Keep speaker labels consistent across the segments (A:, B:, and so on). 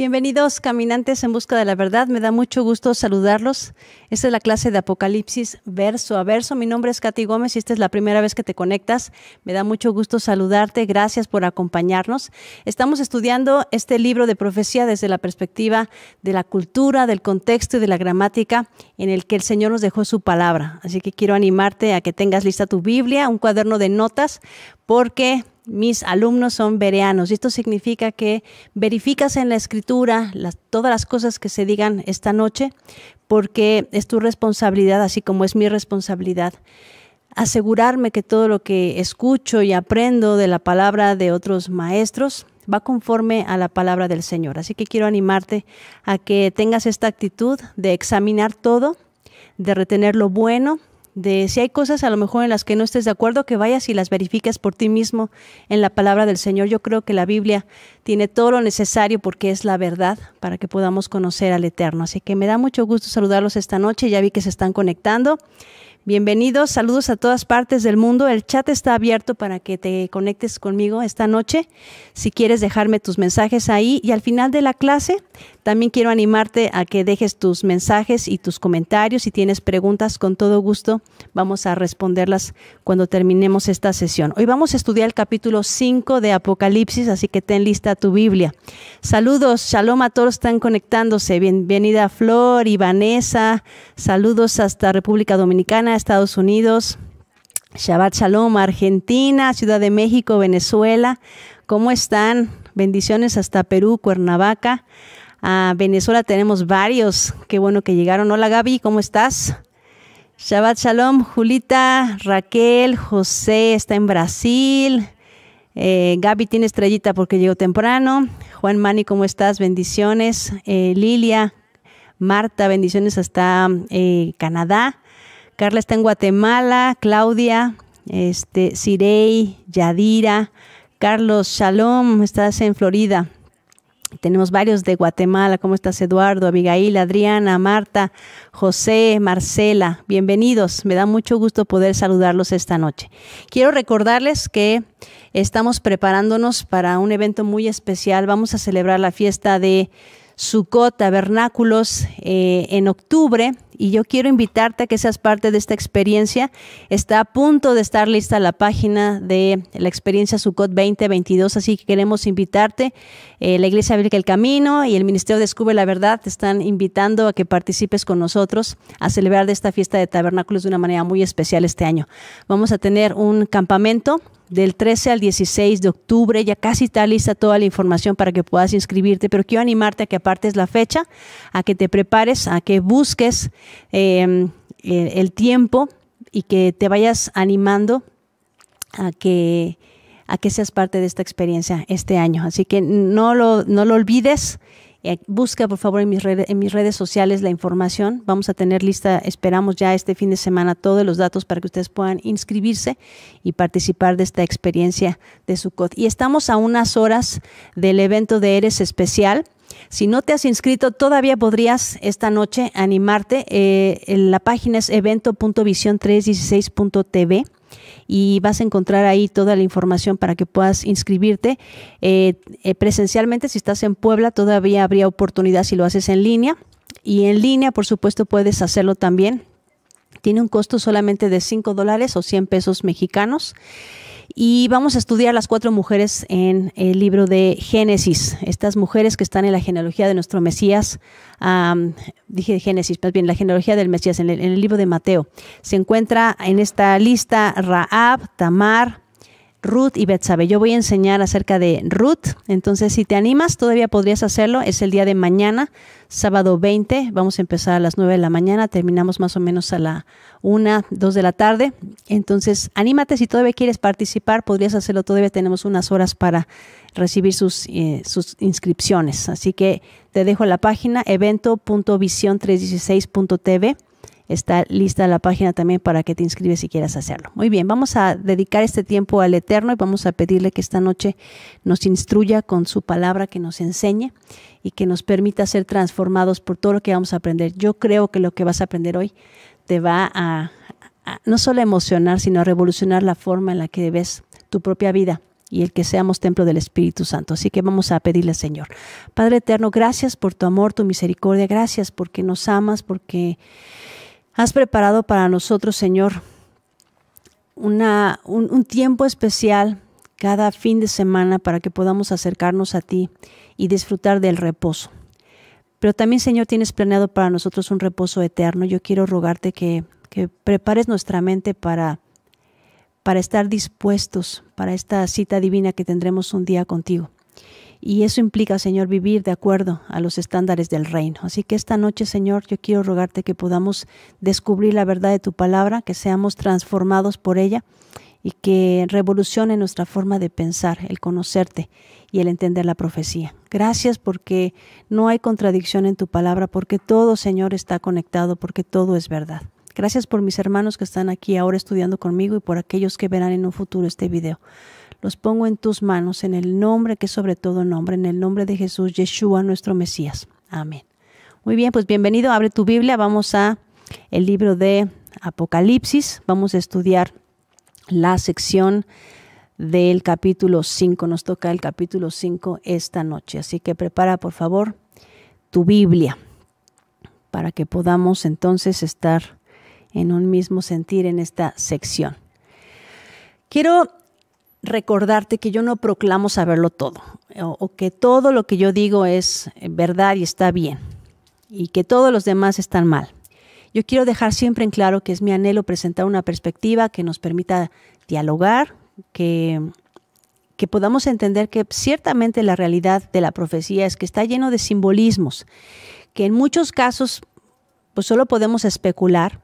A: Bienvenidos caminantes en busca de la verdad. Me da mucho gusto saludarlos. Esta es la clase de Apocalipsis verso a verso. Mi nombre es Katy Gómez y esta es la primera vez que te conectas. Me da mucho gusto saludarte. Gracias por acompañarnos. Estamos estudiando este libro de profecía desde la perspectiva de la cultura, del contexto y de la gramática en el que el Señor nos dejó su palabra. Así que quiero animarte a que tengas lista tu Biblia, un cuaderno de notas, porque mis alumnos son bereanos. Y esto significa que verificas en la escritura todas las cosas que se digan esta noche, porque es tu responsabilidad, así como es mi responsabilidad, asegurarme que todo lo que escucho y aprendo de la palabra de otros maestros va conforme a la palabra del Señor. Así que quiero animarte a que tengas esta actitud de examinar todo, de retener lo bueno de si hay cosas a lo mejor en las que no estés de acuerdo, que vayas y las verifiques por ti mismo en la palabra del Señor. Yo creo que la Biblia tiene todo lo necesario porque es la verdad para que podamos conocer al Eterno. Así que me da mucho gusto saludarlos esta noche, ya vi que se están conectando. Bienvenidos, saludos a todas partes del mundo. El chat está abierto para que te conectes conmigo esta noche. Si quieres dejarme tus mensajes ahí y al final de la clase también quiero animarte a que dejes tus mensajes y tus comentarios. Si tienes preguntas, con todo gusto vamos a responderlas cuando terminemos esta sesión. Hoy vamos a estudiar el capítulo 5 de Apocalipsis, así que ten lista tu Biblia. Saludos, shalom a todos están conectándose. Bienvenida Flor y Vanessa. Saludos hasta República Dominicana, Estados Unidos. Shabbat Shalom, Argentina, Ciudad de México, Venezuela. ¿Cómo están? Bendiciones hasta Perú, Cuernavaca. A Venezuela tenemos varios. Qué bueno que llegaron. Hola Gaby, ¿cómo estás? Shabbat Shalom, Julita, Raquel, José está en Brasil. Eh, Gaby tiene estrellita porque llegó temprano. Juan Mani, ¿cómo estás? Bendiciones. Eh, Lilia, Marta, bendiciones hasta eh, Canadá. Carla está en Guatemala, Claudia, este, Sirey, Yadira, Carlos, Shalom, estás en Florida. Tenemos varios de Guatemala. ¿Cómo estás, Eduardo, Abigail, Adriana, Marta, José, Marcela? Bienvenidos. Me da mucho gusto poder saludarlos esta noche. Quiero recordarles que estamos preparándonos para un evento muy especial. Vamos a celebrar la fiesta de Sucot Tabernáculos eh, en octubre y yo quiero invitarte a que seas parte de esta experiencia. Está a punto de estar lista la página de la experiencia Sucot 2022, así que queremos invitarte. Eh, la Iglesia Bíblica El Camino y el Ministerio Descubre la Verdad te están invitando a que participes con nosotros a celebrar de esta fiesta de tabernáculos de una manera muy especial este año. Vamos a tener un campamento del 13 al 16 de octubre. Ya casi está lista toda la información para que puedas inscribirte, pero quiero animarte a que apartes la fecha, a que te prepares, a que busques em, e, el tiempo y que te vayas animando a que, a que seas parte de esta experiencia este año. Así que no no lo olvides eh, busca por favor en mis, redes, sociales la información. Vamos a tener lista, esperamos ya este fin de semana todos los datos para que ustedes puedan inscribirse y participar de esta experiencia de Sukkot. Y estamos a unas horas del evento de Eres Especial. Si no te has inscrito, todavía podrías esta noche animarte. en eh, la página es evento.vision316.tv y vas a encontrar ahí toda la información para que puedas inscribirte eh, eh, presencialmente. Si estás en Puebla, todavía habría oportunidad si lo haces en línea. Y en línea, por supuesto, puedes hacerlo también. Tiene un costo solamente de 5 dólares o 100 pesos mexicanos. Y vamos a estudiar las cuatro mujeres en el libro de Génesis, estas mujeres que están en la genealogía de nuestro Mesías, dije Génesis, más bien la genealogía del Mesías, en el, en el libro de Mateo. Se encuentra en esta lista Raab, Tamar, Ruth y Betsabe. Yo voy a enseñar acerca de Ruth, entonces si te animas todavía podrías hacerlo, es el día de mañana, sábado 20, vamos a empezar a las 9 de la mañana, terminamos más o menos a la 1, 2 de la tarde, entonces anímate si todavía quieres participar, podrías hacerlo, todavía tenemos unas horas para recibir sus, eh, sus inscripciones, así que te dejo la página evento.vision316.tv Está lista la página también para que te inscribes si quieras hacerlo. Muy bien, vamos a dedicar este tiempo al Eterno y vamos a pedirle que esta noche nos instruya con su palabra, que nos enseñe y que nos permita ser transformados por todo lo que vamos a aprender. Yo creo que lo que vas a aprender hoy te va a, no solo emocionar, sino a revolucionar la forma en la que ves tu propia vida y el que seamos templo del Espíritu Santo. Así que vamos a pedirle al Señor. Padre Eterno, gracias por tu amor, tu misericordia, gracias porque nos amas, porque Has preparado para nosotros, Señor, una, un, tiempo especial cada fin de semana para que podamos acercarnos a ti y disfrutar del reposo. Pero también, Señor, tienes planeado para nosotros un reposo eterno. Yo quiero rogarte que, que prepares nuestra mente para, para estar dispuestos para esta cita divina que tendremos un día contigo. Y eso implica, Señor, vivir de acuerdo a los estándares del reino. Así que esta noche, Señor, yo quiero rogarte que podamos descubrir la verdad de tu palabra, que seamos transformados por ella y que revolucione nuestra forma de pensar, el conocerte y el entender la profecía. Gracias porque no hay contradicción en tu palabra, porque todo, Señor, está conectado, porque todo es verdad. Gracias por mis hermanos que están aquí ahora estudiando conmigo y por aquellos que verán en un futuro este video. Los pongo en tus manos, en el nombre que es sobre todo nombre, en el nombre de Jesús, Yeshua, nuestro Mesías. Amén. Muy bien, pues bienvenido, abre tu Biblia, vamos a el libro de Apocalipsis, vamos a estudiar la sección del capítulo 5, nos toca el capítulo 5 esta noche, así que prepara por favor tu Biblia para que podamos entonces estar en un mismo sentir en esta sección. Quiero recordarte que yo no proclamo saberlo todo o, que todo lo que yo digo es eh, verdad y está bien y que todos los demás están mal. Yo quiero dejar siempre en claro que es mi anhelo presentar una perspectiva que nos permita dialogar, que, que podamos entender que ciertamente la realidad de la profecía es que está lleno de simbolismos, que en muchos casos pues solo podemos especular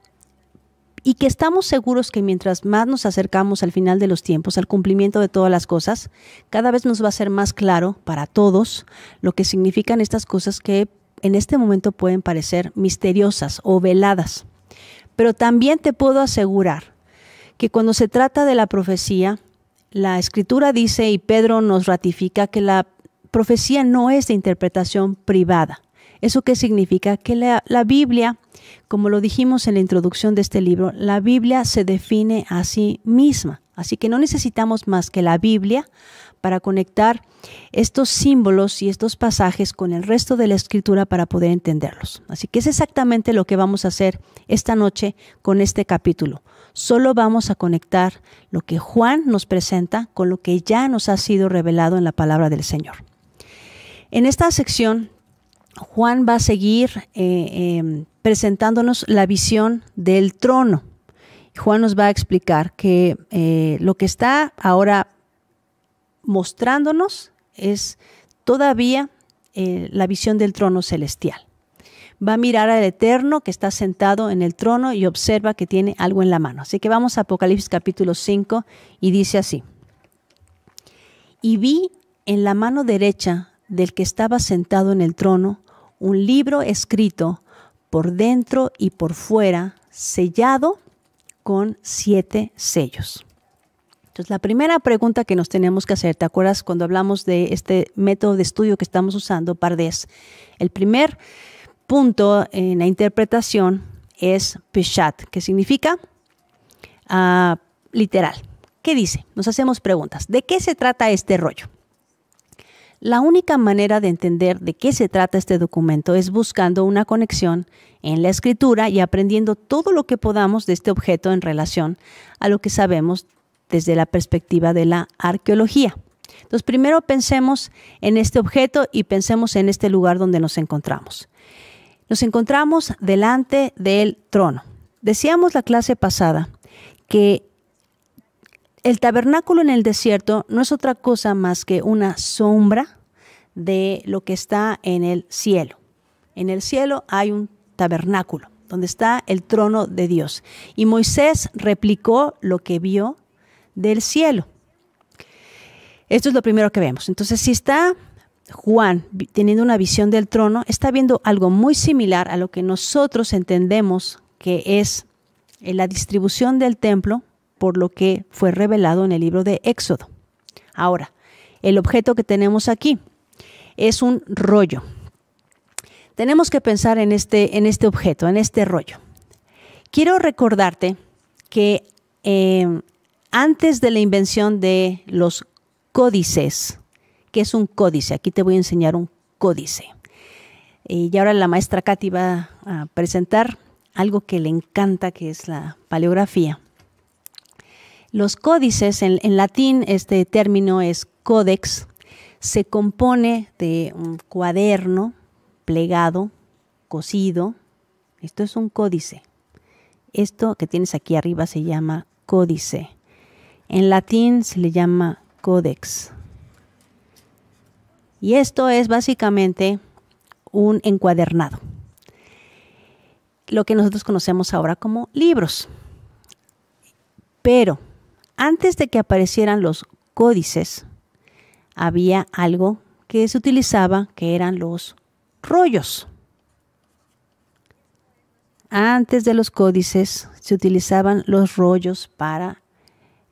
A: y que estamos seguros que mientras más nos acercamos al final de los tiempos, al cumplimiento de todas las cosas, cada vez nos va a ser más claro para todos lo que significan estas cosas que en este momento pueden parecer misteriosas o veladas. Pero también te puedo asegurar que cuando se trata de la profecía, la escritura dice y Pedro nos ratifica que la profecía no es de interpretación privada. ¿Eso qué significa? Que la, la Biblia como lo dijimos en la introducción de este libro, la Biblia se define a sí misma, así que no necesitamos más que la Biblia para conectar estos símbolos y estos pasajes con el resto de la escritura para poder entenderlos. Así que es exactamente lo que vamos a hacer esta noche con este capítulo. Solo vamos a conectar lo que Juan nos presenta con lo que ya nos ha sido revelado en la palabra del Señor. En esta sección, Juan va a seguir eh, em, presentándonos la visión del trono. Juan nos va a explicar que eh, lo que está ahora mostrándonos es todavía eh, la visión del trono celestial. Va a mirar al Eterno que está sentado en el trono y observa que tiene algo en la mano. Así que vamos a Apocalipsis capítulo 5 y dice así. Y vi en la mano derecha del que estaba sentado en el trono un libro escrito por dentro y por fuera, sellado con siete sellos. Entonces, la primera pregunta que nos tenemos que hacer, ¿te acuerdas cuando hablamos de este método de estudio que estamos usando, Pardes? El primer punto en la interpretación es Peshat, que significa ah, literal. ¿Qué dice? Nos hacemos preguntas. ¿De qué se trata este rollo? La única manera de entender de qué se trata este documento es buscando una conexión en la escritura y aprendiendo todo lo que podamos de este objeto en relación a lo que sabemos desde la perspectiva de la arqueología. Entonces, primero pensemos en este objeto y pensemos en este lugar donde nos encontramos. Nos encontramos delante del trono. Decíamos la clase pasada que el tabernáculo en el desierto no es otra cosa más que una sombra de lo que está en el cielo. En el cielo hay un tabernáculo donde está el trono de Dios. Y Moisés replicó lo que vio del cielo. Esto es lo primero que vemos. Entonces, si está Juan teniendo una visión del trono, está viendo algo muy similar a lo que nosotros entendemos que es la distribución del templo por lo que fue revelado en el libro de Éxodo. Ahora, el objeto que tenemos aquí es un rollo. Tenemos que pensar en este, en este objeto, en este rollo. Quiero recordarte que em, antes de la invención de los códices, que es un códice, aquí te voy a enseñar un códice. Eh, y ahora la maestra Katy va a presentar algo que le encanta, que es la paleografía. Los códices, en, latín este término es códex, se compone de un cuaderno plegado, cosido. Esto es un códice. Esto que tienes aquí arriba se llama códice. En latín se le llama códex. Y esto es básicamente un encuadernado. Lo que nosotros conocemos ahora como libros. Pero antes de que aparecieran los códices, había algo que se utilizaba que eran los rollos. Antes de los códices se utilizaban los rollos para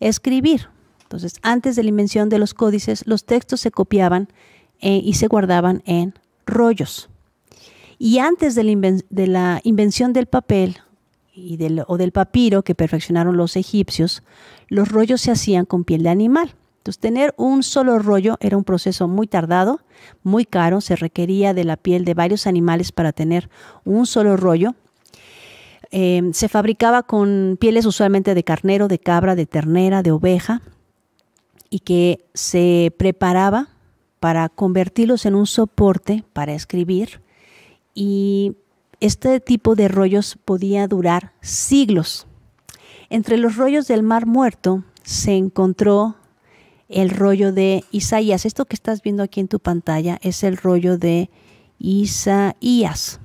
A: escribir. Entonces, antes de la invención de los códices, los textos se copiaban eh, y se guardaban en rollos. Y antes de la invención del papel, y del, o del papiro que perfeccionaron los egipcios, los rollos se hacían con piel de animal. Entonces, tener un solo rollo era un proceso muy tardado, muy caro, se requería de la piel de varios animales para tener un solo rollo. Eh, se fabricaba con pieles usualmente de carnero, de cabra, de ternera, de oveja, y que se preparaba para convertirlos en un soporte para escribir y este tipo de rollos podía durar siglos. Entre los rollos del Mar Muerto se encontró el rollo de Isaías. Esto que estás viendo aquí en tu pantalla es el rollo de Isaías.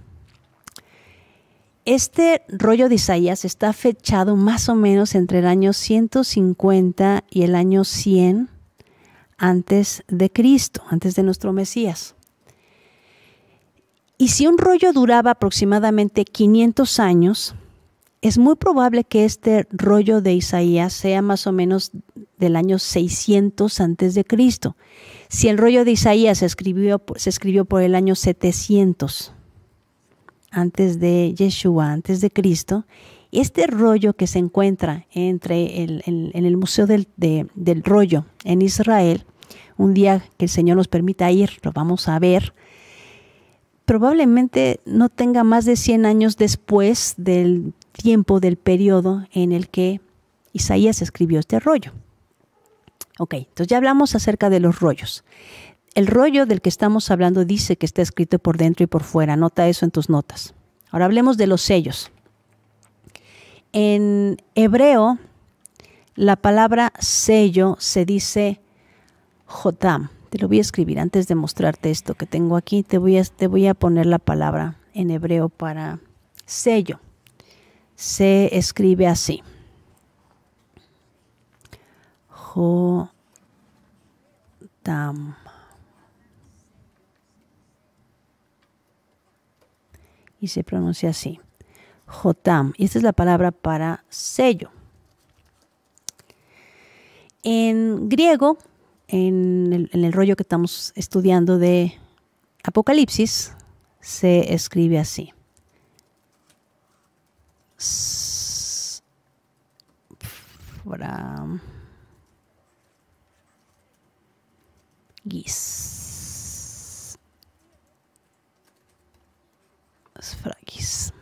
A: Este rollo de Isaías está fechado más o menos entre el año 150 y el año 100 antes de Cristo, antes de nuestro Mesías. Y si un rollo duraba aproximadamente 500 años, es muy probable que este rollo de Isaías sea más o menos del año 600 antes de Cristo. Si el rollo de Isaías se escribió, se escribió por el año 700 antes de Yeshua, antes de Cristo, este rollo que se encuentra entre el, en el Museo del, del Rollo en Israel, un día que el Señor nos permita ir, lo vamos a ver, probablemente no tenga más de 100 años después del tiempo, del periodo en el que Isaías escribió este rollo. Ok, entonces ya hablamos acerca de los rollos. El rollo del que estamos hablando dice que está escrito por dentro y por fuera. Nota eso en tus notas. Ahora hablemos de los sellos. En hebreo, la palabra sello se dice jotam. Te lo voy a escribir antes de mostrarte esto que tengo aquí. Te voy a, te voy a poner la palabra en hebreo para sello. Se escribe así. Jotam. Y se pronuncia así. Jotam. Y esta es la palabra para sello. En griego en el, rollo que estamos estudiando de Apocalipsis, se escribe así. Para... Gis. Sfragis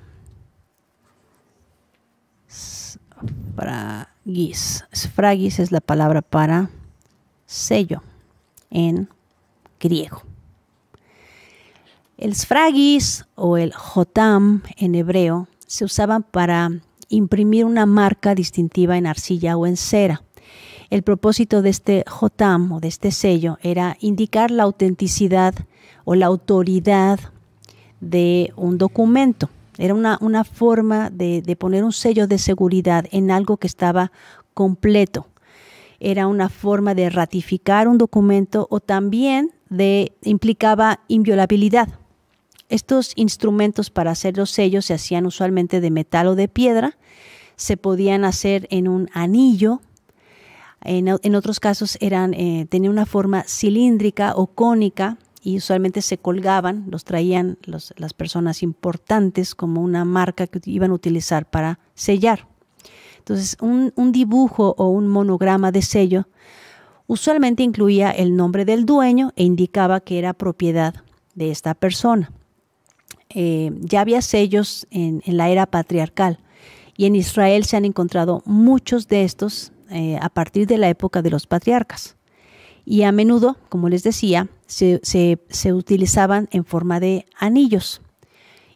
A: Sfragis Sfragis es la palabra para sello en griego. El sfragis o el jotam en hebreo se usaban para imprimir una marca distintiva en arcilla o en cera. El propósito de este jotam o de este sello era indicar la autenticidad o la autoridad de un documento. Era una, forma de poner un sello de seguridad en algo que estaba completo, era una forma de ratificar un documento o también de, implicaba inviolabilidad. Estos instrumentos para hacer los sellos se hacían usualmente de metal o de piedra, se podían hacer en un anillo, en, otros casos eran, eh, tenían una forma cilíndrica o cónica y usualmente se colgaban, los traían las personas importantes como una marca que iban a utilizar para sellar. Entonces, un, dibujo o un monograma de sello usualmente incluía el nombre del dueño e indicaba que era propiedad de esta persona. Eh, ya había sellos en, la era patriarcal y en Israel se han encontrado muchos de estos eh, a partir de la época de los patriarcas. Y a menudo, como les decía, se utilizaban en forma de anillos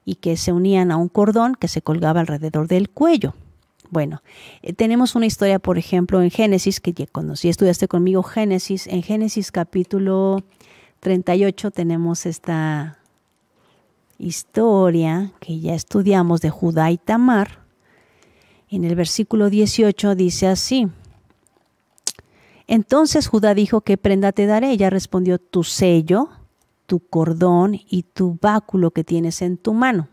A: y que se unían a un cordón que se colgaba alrededor del cuello. Bueno, eh, tenemos una historia, por ejemplo, en Génesis, que ya conocí, estudiaste conmigo Génesis. En Génesis capítulo 38 tenemos esta historia que ya estudiamos de Judá y Tamar. En el versículo 18 dice así. Entonces Judá dijo, ¿qué prenda te daré? Ella respondió, tu sello, tu cordón y tu báculo que tienes en tu mano.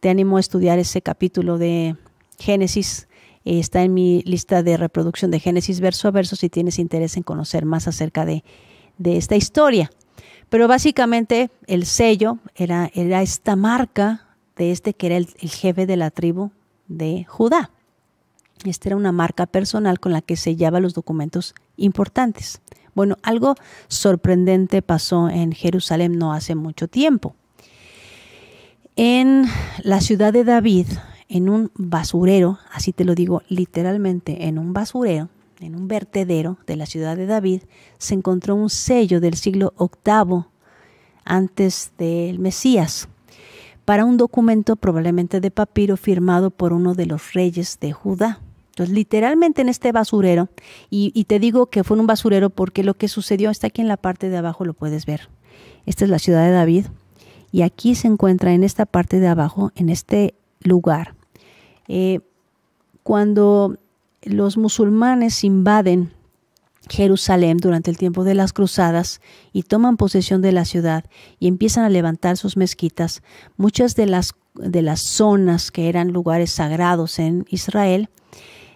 A: Te animo a estudiar ese capítulo de Génesis eh, está en mi lista de reproducción de Génesis verso a verso si tienes interés en conocer más acerca de, esta historia. Pero básicamente el sello era, era, esta marca de este que era el, el jefe de la tribu de Judá. Esta era una marca personal con la que sellaba los documentos importantes. Bueno, algo sorprendente pasó en Jerusalén no hace mucho tiempo. En la ciudad de David, en un basurero, así te lo digo literalmente, en un basurero, en un vertedero de la ciudad de David, se encontró un sello del siglo VIII antes del Mesías, para un documento probablemente de papiro firmado por uno de los reyes de Judá. Entonces, literalmente en este basurero, y, y, te digo que fue un basurero porque lo que sucedió está aquí en la parte de abajo, lo puedes ver. Esta es la ciudad de David, y aquí se encuentra en esta parte de abajo, en este lugar, eh, cuando los musulmanes invaden Jerusalén durante el tiempo de las cruzadas y toman posesión de la ciudad y empiezan a levantar sus mezquitas, muchas de las, de las zonas que eran lugares sagrados en Israel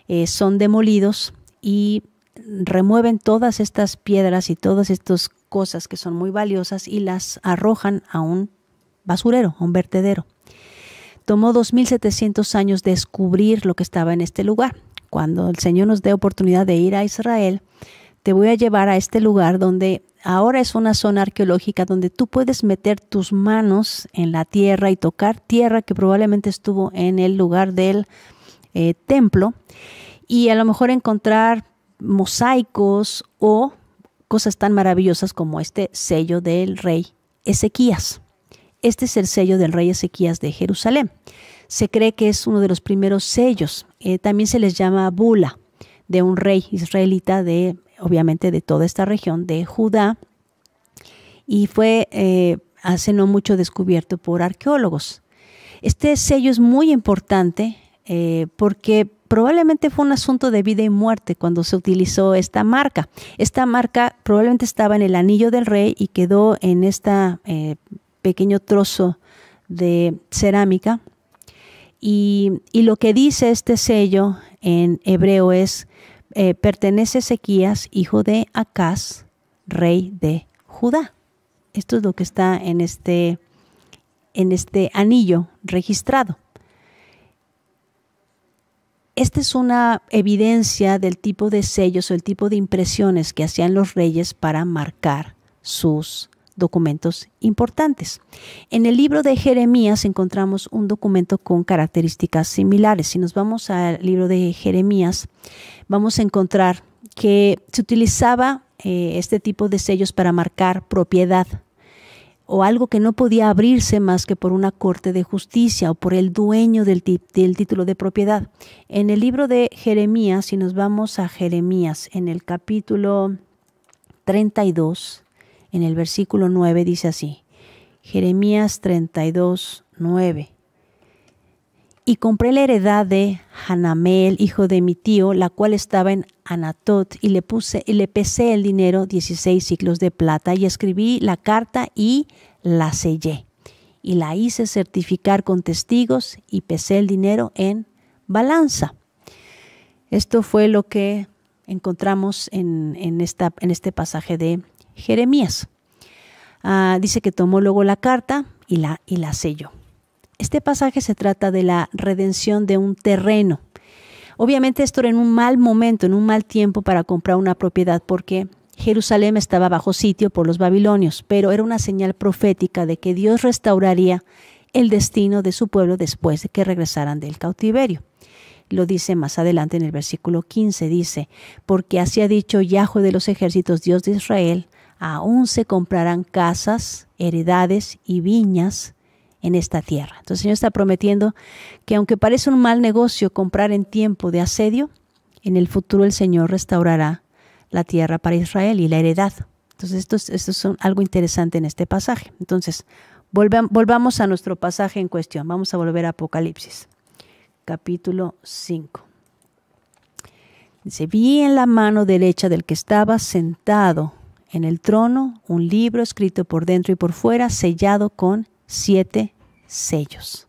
A: eh, son demolidos y remueven todas estas piedras y todas estas cosas que son muy valiosas y las arrojan a un basurero, a un vertedero. Tomó 2.700 años descubrir lo que estaba en este lugar. Cuando el Señor nos dé oportunidad de ir a Israel, te voy a llevar a este lugar donde ahora es una zona arqueológica donde tú puedes meter tus manos en la tierra y tocar tierra que probablemente estuvo en el lugar del eh, templo y a lo mejor encontrar mosaicos o cosas tan maravillosas como este sello del rey Ezequías. Este es el sello del rey Ezequías de Jerusalén. Se cree que es uno de los primeros sellos. Eh, también se les llama bula de un rey israelita de, obviamente, de toda esta región de Judá. Y fue eh, hace no mucho descubierto por arqueólogos. Este sello es muy importante eh, porque probablemente fue un asunto de vida y muerte cuando se utilizó esta marca. Esta marca probablemente estaba en el anillo del rey y quedó en esta pequeño trozo de cerámica. Y, lo que dice este sello en hebreo es, eh, pertenece Ezequías, hijo de Acaz, rey de Judá. Esto es lo que está en este, en este anillo registrado. Esta es una evidencia del tipo de sellos o el tipo de impresiones que hacían los reyes para marcar sus documentos importantes. En el libro de Jeremías encontramos un documento con características similares. Si nos vamos al libro de Jeremías, vamos a encontrar que se utilizaba eh, este tipo de sellos para marcar propiedad o algo que no podía abrirse más que por una corte de justicia o por el dueño del, del título de propiedad. En el libro de Jeremías, si nos vamos a Jeremías, en el capítulo 32, en el versículo 9 dice así, Jeremías 32, 9. Y compré la heredad de Hanamel, hijo de mi tío, la cual estaba en Anatot, y le puse y le pesé el dinero 16 ciclos de plata, y escribí la carta y la sellé. Y la hice certificar con testigos y pesé el dinero en balanza. Esto fue lo que encontramos en, en, esta, en este pasaje de Jeremías. Ah, dice que tomó luego la carta y la, y la selló. Este pasaje se trata de la redención de un terreno. Obviamente esto era en un mal momento, en un mal tiempo para comprar una propiedad, porque Jerusalén estaba bajo sitio por los babilonios, pero era una señal profética de que Dios restauraría el destino de su pueblo después de que regresaran del cautiverio. Lo dice más adelante en el versículo 15, dice, porque así ha dicho Yahweh de los ejércitos, Dios de Israel, aún se comprarán casas, heredades y viñas en esta tierra. Entonces el Señor está prometiendo que aunque parece un mal negocio comprar en tiempo de asedio, en el futuro el Señor restaurará la tierra para Israel y la heredad. Entonces esto es, algo interesante en este pasaje. Entonces volvamos a nuestro pasaje en cuestión. Vamos a volver a Apocalipsis, capítulo 5. Dice, vi en la mano derecha del que estaba sentado en el trono un libro escrito por dentro y por fuera, sellado con siete sellos.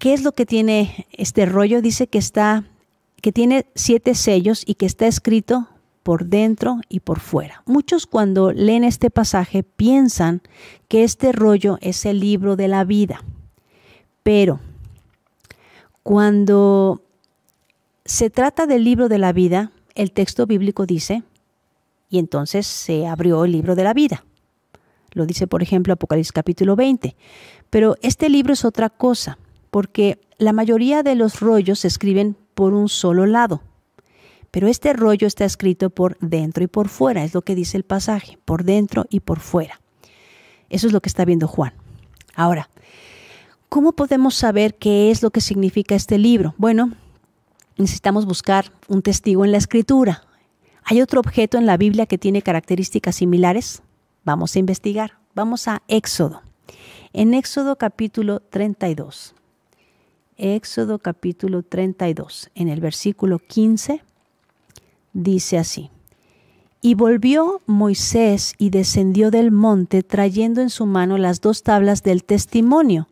A: ¿Qué es lo que tiene este rollo? Dice que está que tiene siete sellos y que está escrito por dentro y por fuera. Muchos cuando leen este pasaje piensan que este rollo es el libro de la vida, pero cuando se trata del libro de la vida, el texto bíblico dice, y entonces se abrió el libro de la vida. Lo dice, por ejemplo, Apocalipsis capítulo 20. Pero este libro es otra cosa, porque la mayoría de los rollos se escriben por un solo lado. Pero este rollo está escrito por dentro y por fuera, es lo que dice el pasaje, por dentro y por fuera. Eso es lo que está viendo Juan. Ahora, ¿cómo podemos saber qué es lo que significa este libro? Bueno, necesitamos buscar un testigo en la escritura. ¿Hay otro objeto en la Biblia que tiene características similares? Vamos a investigar. Vamos a Éxodo. En Éxodo capítulo 32. Éxodo capítulo 32, en el versículo 15, dice así. Y volvió Moisés y descendió del monte trayendo en su mano las dos tablas del testimonio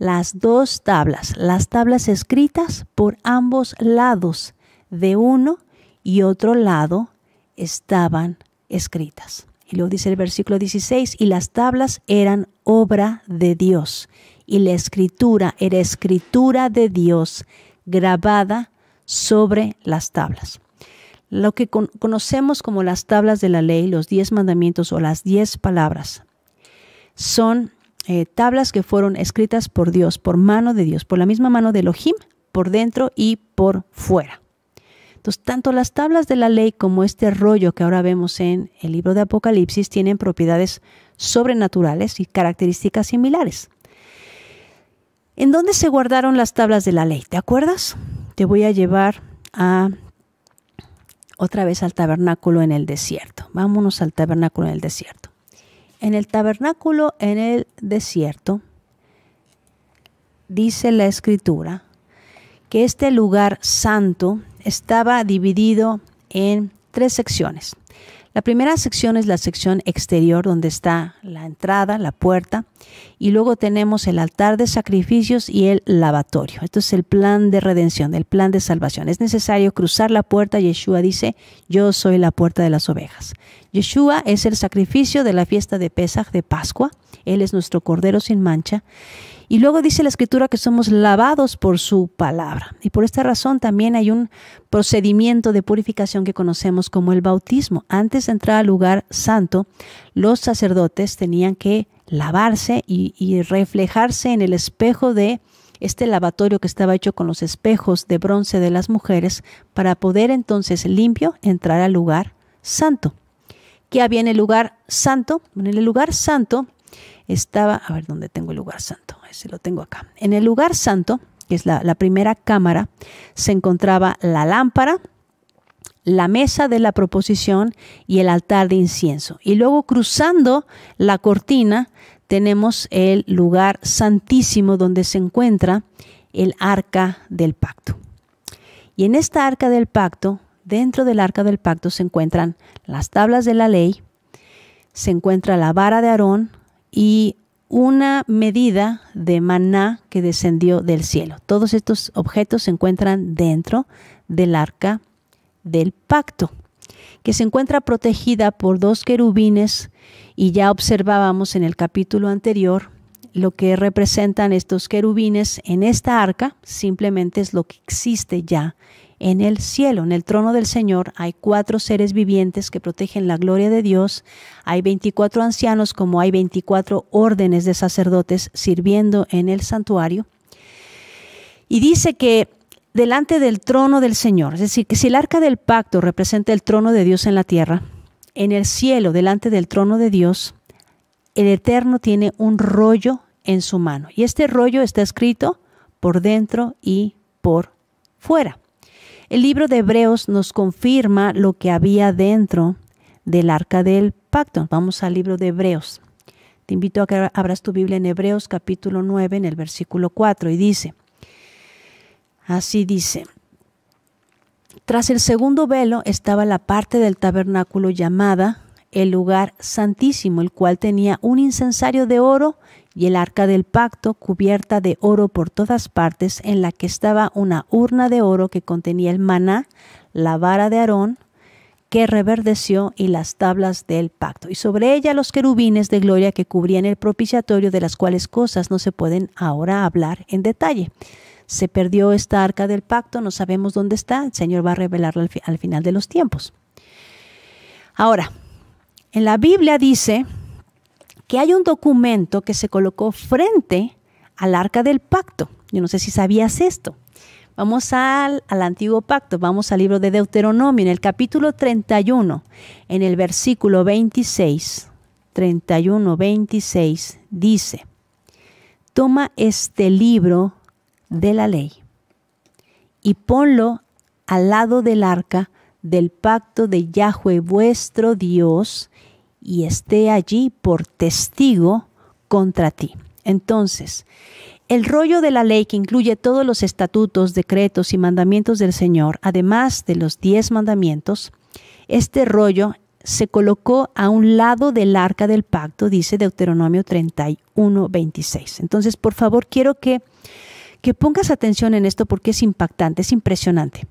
A: las dos tablas, las tablas escritas por ambos lados, de uno y otro lado, estaban escritas. Y luego dice el versículo 16, y las tablas eran obra de Dios, y la escritura era escritura de Dios grabada sobre las tablas. Lo que conocemos como las tablas de la ley, los diez mandamientos o las diez palabras, son eh, tablas que fueron escritas por Dios, por mano de Dios, por la misma mano de Elohim, por dentro y por fuera. Entonces, tanto las tablas de la ley como este rollo que ahora vemos en el libro de Apocalipsis tienen propiedades sobrenaturales y características similares. ¿En dónde se guardaron las tablas de la ley? ¿Te acuerdas? Te voy a llevar a otra vez al tabernáculo en el desierto. Vámonos al tabernáculo en el desierto. En el tabernáculo en el desierto, dice la escritura, que este lugar santo estaba dividido en tres secciones. La primera sección es la sección exterior donde está la entrada, la puerta, y luego tenemos el altar de sacrificios y el lavatorio. Esto es el plan de redención, el plan de salvación. Es necesario cruzar la puerta. Yeshua dice, yo soy la puerta de las ovejas. Yeshua es el sacrificio de la fiesta de Pesaj, de Pascua. Él es nuestro Cordero sin mancha. Y luego dice la escritura que somos lavados por su palabra. Y por esta razón también hay un procedimiento de purificación que conocemos como el bautismo. Antes de entrar al lugar santo, los sacerdotes tenían que lavarse y, reflejarse en el espejo de este lavatorio que estaba hecho con los espejos de bronce de las mujeres para poder entonces limpio entrar al lugar santo. ¿Qué había en el lugar santo? En el lugar santo estaba, a ver dónde tengo el lugar santo, ese lo tengo acá. En el lugar santo, que es la, la primera cámara, se encontraba la lámpara, la mesa de la proposición y el altar de incienso. Y luego cruzando la cortina tenemos el lugar santísimo donde se encuentra el arca del pacto. Y en esta arca del pacto, dentro del arca del pacto se encuentran las tablas de la ley, se encuentra la vara de Aarón, y una medida de maná que descendió del cielo. Todos estos objetos se encuentran dentro del arca del pacto, que se encuentra protegida por dos querubines y ya observábamos en el capítulo anterior lo que representan estos querubines en esta arca, simplemente es lo que existe ya en el cielo, en el trono del Señor, hay cuatro seres vivientes que protegen la gloria de Dios. Hay 24 ancianos como hay 24 órdenes de sacerdotes sirviendo en el santuario. Y dice que delante del trono del Señor, es decir, que si el arca del pacto representa el trono de Dios en la tierra, en el cielo, delante del trono de Dios, el Eterno tiene un rollo en su mano. Y este rollo está escrito por dentro y por fuera. El libro de Hebreos nos confirma lo que había dentro del arca del pacto. Vamos al libro de Hebreos. Te invito a que abras tu Biblia en Hebreos capítulo 9 en el versículo 4 y dice, así dice, tras el segundo velo estaba la parte del tabernáculo llamada el lugar santísimo, el cual tenía un incensario de oro y el arca del pacto cubierta de oro por todas partes, en la que estaba una urna de oro que contenía el maná, la vara de Aarón, que reverdeció y las tablas del pacto, y sobre ella los querubines de gloria que cubrían el propiciatorio, de las cuales cosas no se pueden ahora hablar en detalle. Se perdió esta arca del pacto, no sabemos dónde está, el Señor va a revelarla al, final de los tiempos. Ahora, en la Biblia dice que hay un documento que se colocó frente al arca del pacto. Yo no sé si sabías esto. Vamos al, antiguo pacto, vamos al libro de Deuteronomio, en el capítulo 31, en el versículo 26, 31, 26, dice, toma este libro de la ley y ponlo al lado del arca del pacto de Yahweh vuestro Dios y esté allí por testigo contra ti. Entonces, el rollo de la ley que incluye todos los estatutos, decretos y mandamientos del Señor, además de los diez mandamientos, este rollo se colocó a un lado del arca del pacto, dice Deuteronomio 31, 26. Entonces, por favor, quiero que, que pongas atención en esto porque es impactante, es impresionante.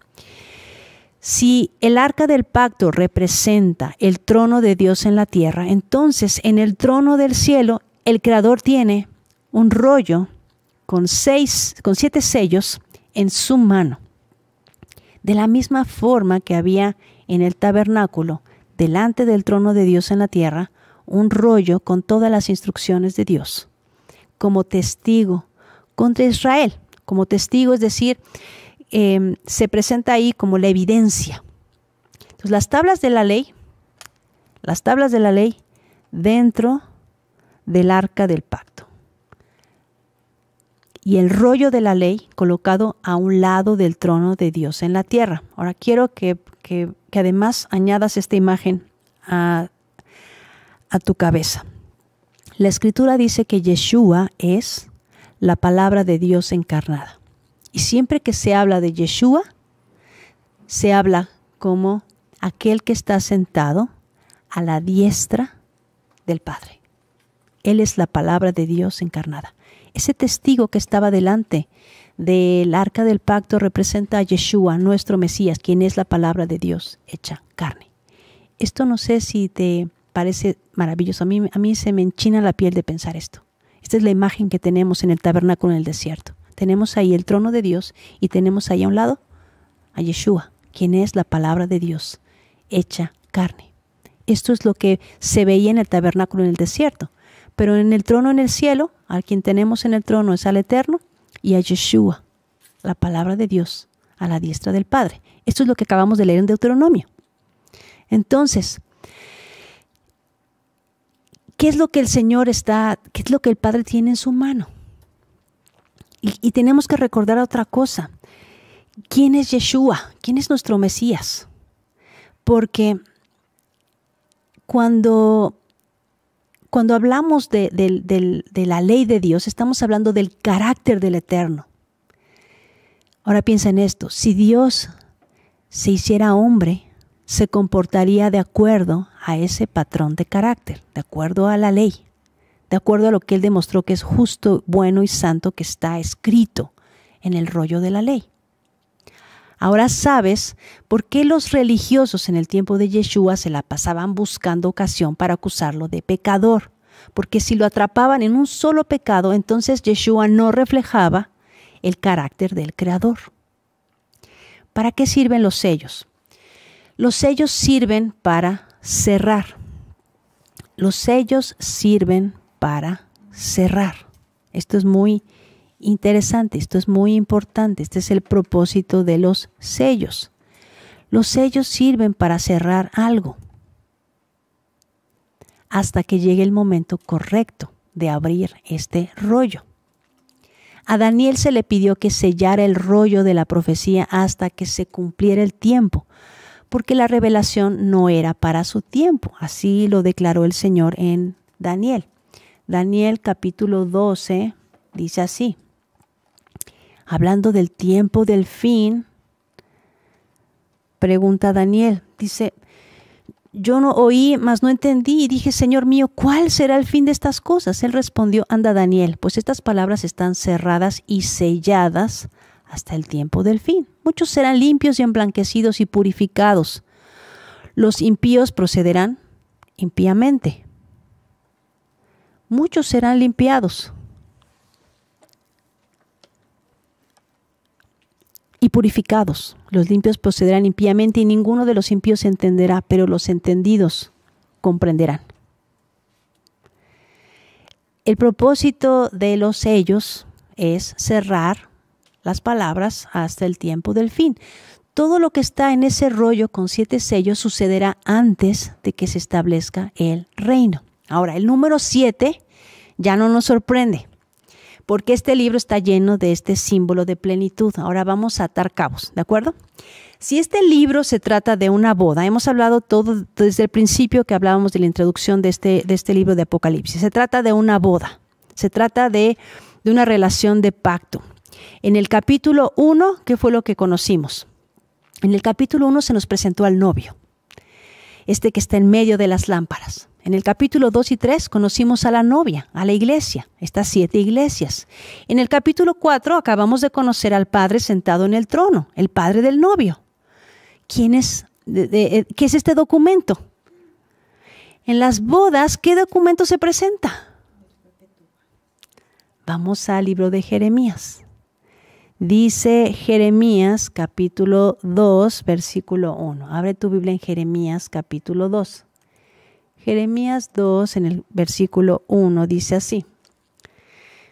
A: Si el arca del pacto representa el trono de Dios en la tierra, entonces en el trono del cielo el Creador tiene un rollo con, seis, con siete sellos en su mano. De la misma forma que había en el tabernáculo, delante del trono de Dios en la tierra, un rollo con todas las instrucciones de Dios, como testigo contra Israel, como testigo, es decir, Em, se presenta ahí como la evidencia. Entonces, las tablas de la ley, las tablas de la ley dentro del arca del pacto. Y el rollo de la ley colocado a un lado del trono de Dios en la tierra. Ahora quiero que, además añadas esta imagen a, a tu cabeza. La escritura dice que Yeshua es la palabra de Dios encarnada. Y siempre que se habla de Yeshua, se habla como aquel que está sentado a la diestra del Padre. Él es la palabra de Dios encarnada. Ese testigo que estaba delante del arca del pacto representa a Yeshua, nuestro Mesías, quien es la palabra de Dios hecha carne. Esto no sé si te parece maravilloso. A mí, se me enchina la piel de pensar esto. Esta es la imagen que tenemos en el tabernáculo en el desierto. Tenemos ahí el trono de Dios y tenemos ahí a un lado a Yeshua, quien es la palabra de Dios hecha carne. Esto es lo que se veía en el tabernáculo en el desierto. Pero en el trono en el cielo, al quien tenemos en el trono es al Eterno y a Yeshua, la palabra de Dios, a la diestra del Padre. Esto es lo que acabamos de leer en Deuteronomio. Entonces, ¿qué es lo que el Señor está, qué es lo que el Padre tiene en su mano? Y, tenemos que recordar otra cosa. ¿Quién es Yeshua? ¿Quién es nuestro Mesías? Porque cuando, cuando hablamos de, de, la ley de Dios, estamos hablando del carácter del Eterno. Ahora piensa en esto, si Dios se hiciera hombre, se comportaría de acuerdo a ese patrón de carácter, de acuerdo a la ley de acuerdo a lo que él demostró que es justo, bueno y santo que está escrito en el rollo de la ley. Ahora sabes por qué los religiosos en el tiempo de Yeshua se la pasaban buscando ocasión para acusarlo de pecador, porque si lo atrapaban en un solo pecado, entonces Yeshua no reflejaba el carácter del Creador. ¿Para qué sirven los sellos? Los sellos sirven para cerrar. Los sellos sirven para cerrar. Esto es muy interesante, esto es muy importante, este es el propósito de los sellos. Los sellos sirven para cerrar algo hasta que llegue el momento correcto de abrir este rollo. A Daniel se le pidió que sellara el rollo de la profecía hasta que se cumpliera el tiempo, porque la revelación no era para su tiempo. Así lo declaró el Señor en Daniel. Daniel capítulo 12 dice así, hablando del tiempo del fin, pregunta Daniel, dice, yo no oí, mas no entendí, y dije, Señor mío, ¿cuál será el fin de estas cosas? Él respondió, anda Daniel, pues estas palabras están cerradas y selladas hasta el tiempo del fin. Muchos serán limpios y emblanquecidos y purificados. Los impíos procederán impíamente muchos serán limpiados y purificados. Los limpios procederán limpiamente y ninguno de los impíos entenderá, pero los entendidos comprenderán. El propósito de los sellos es cerrar las palabras hasta el tiempo del fin. Todo lo que está en ese rollo con siete sellos sucederá antes de que se establezca el reino. Ahora, el número 7 ya no nos sorprende, porque este libro está lleno de este símbolo de plenitud. Ahora vamos a atar cabos, ¿de acuerdo? Si este libro se trata de una boda, hemos hablado todo desde el principio que hablábamos de la introducción de este, de este libro de Apocalipsis, se trata de una boda, se trata de, de una relación de pacto. En el capítulo 1, ¿qué fue lo que conocimos? En el capítulo 1 se nos presentó al novio, este que está en medio de las lámparas. En el capítulo 2 y 3 conocimos a la novia, a la iglesia, estas siete iglesias. En el capítulo 4 acabamos de conocer al Padre sentado en el trono, el Padre del novio. ¿Quién es, eh, ¿Qué es este documento? En las bodas, ¿qué documento se presenta? Vamos al libro de Jeremías. Dice Jeremías capítulo 2, versículo 1. Abre tu Biblia en Jeremías capítulo 2. Jeremías 2 en el versículo 1 dice así.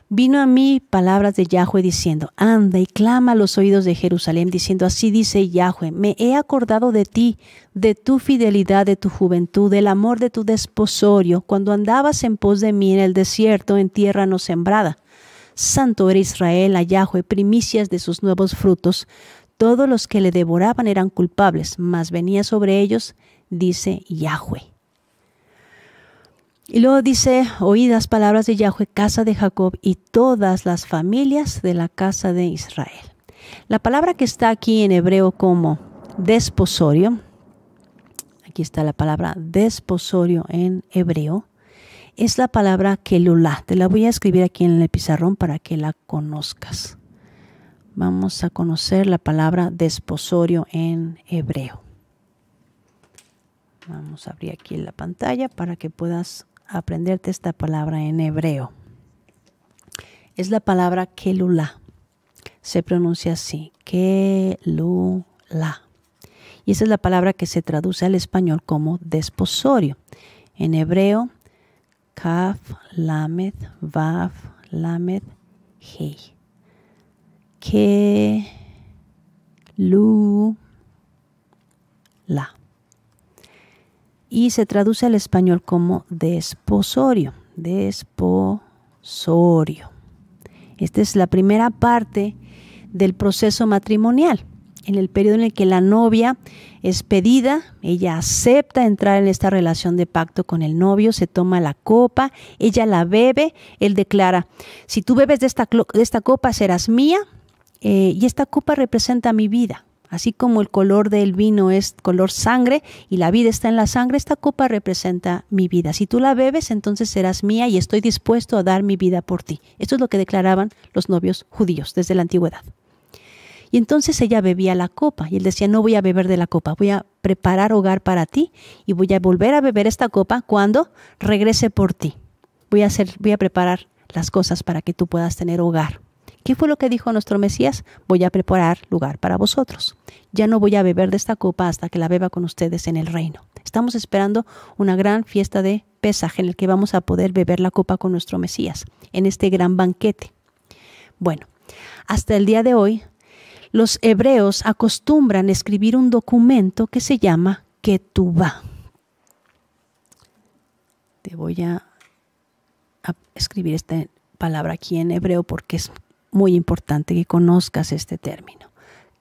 A: Vino a mí palabras de Yahweh diciendo, anda y clama a los oídos de Jerusalén diciendo, así dice Yahweh, me he acordado de ti, de tu fidelidad, de tu juventud, del amor de tu desposorio, cuando andabas en pos de mí en el desierto, en tierra no sembrada. Santo era Israel a Yahweh, primicias de sus nuevos frutos. Todos los que le devoraban eran culpables, mas venía sobre ellos, dice Yahweh. Y luego dice, oídas palabras de Yahweh, casa de Jacob, y todas las familias de la casa de Israel. La palabra que está aquí en hebreo como desposorio, aquí está la palabra desposorio en hebreo, es la palabra kelulá. Te la voy a escribir aquí en el pizarrón para que la conozcas. Vamos a conocer la palabra desposorio en hebreo. Vamos a abrir aquí la pantalla para que puedas aprenderte esta palabra en hebreo. Es la palabra Kelula. Se pronuncia así, Kelula. Y esa es la palabra que se traduce al español como desposorio. En hebreo, Kaf, Lamed, Vav, Lamed, Hei. Kelula y se traduce al español como desposorio. Desposorio. Esta es la primera parte del proceso matrimonial, en el periodo en el que la novia es pedida, ella acepta entrar en esta relación de pacto con el novio, se toma la copa, ella la bebe, él declara, si tú bebes de esta, copa serás mía, eh, y esta copa representa mi vida. Así como el color del vino es color sangre y la vida está en la sangre, esta copa representa mi vida. Si tú la bebes, entonces serás mía y estoy dispuesto a dar mi vida por ti. Esto es lo que declaraban los novios judíos desde la antigüedad. Y entonces ella bebía la copa y él decía, no voy a beber de la copa, voy a preparar hogar para ti y voy a volver a beber esta copa cuando regrese por ti. Voy a, hacer, voy a preparar las cosas para que tú puedas tener hogar. ¿Qué fue lo que dijo nuestro Mesías? Voy a preparar lugar para vosotros. Ya no voy a beber de esta copa hasta que la beba con ustedes en el reino. Estamos esperando una gran fiesta de pesaje en el que vamos a poder beber la copa con nuestro Mesías, en este gran banquete. Bueno, hasta el día de hoy, los hebreos acostumbran escribir un documento que se llama Ketubah. Te voy a escribir esta palabra aquí en hebreo porque es muy importante que conozcas este término.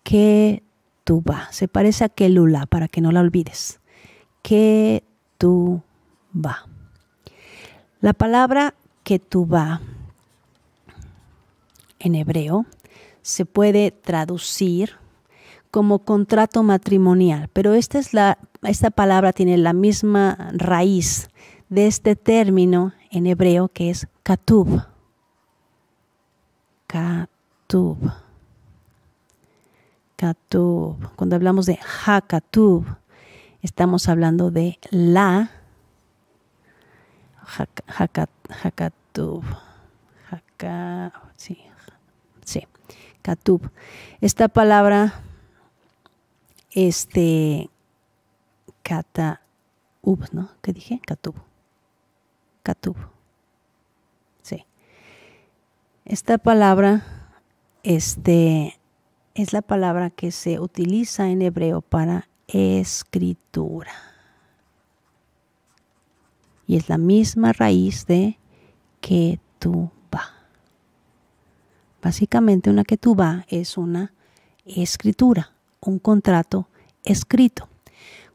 A: Que va. Se parece a lula, para que no la olvides. Que va. La palabra que va en hebreo se puede traducir como contrato matrimonial, pero esta, es esta palabra tiene la misma raíz de este término en hebreo que es katub, Katub, Katub. Cuando hablamos de Hakatub, estamos hablando de la Hakatub. Haka, sí, sí, Katub. Esta palabra, este, Kataub, ¿no? ¿Qué dije? Katub. Katub esta palabra este, es la palabra que se utiliza en hebreo para escritura. Y es la misma raíz de ketubá. Básicamente una ketubá es una escritura, un contrato escrito.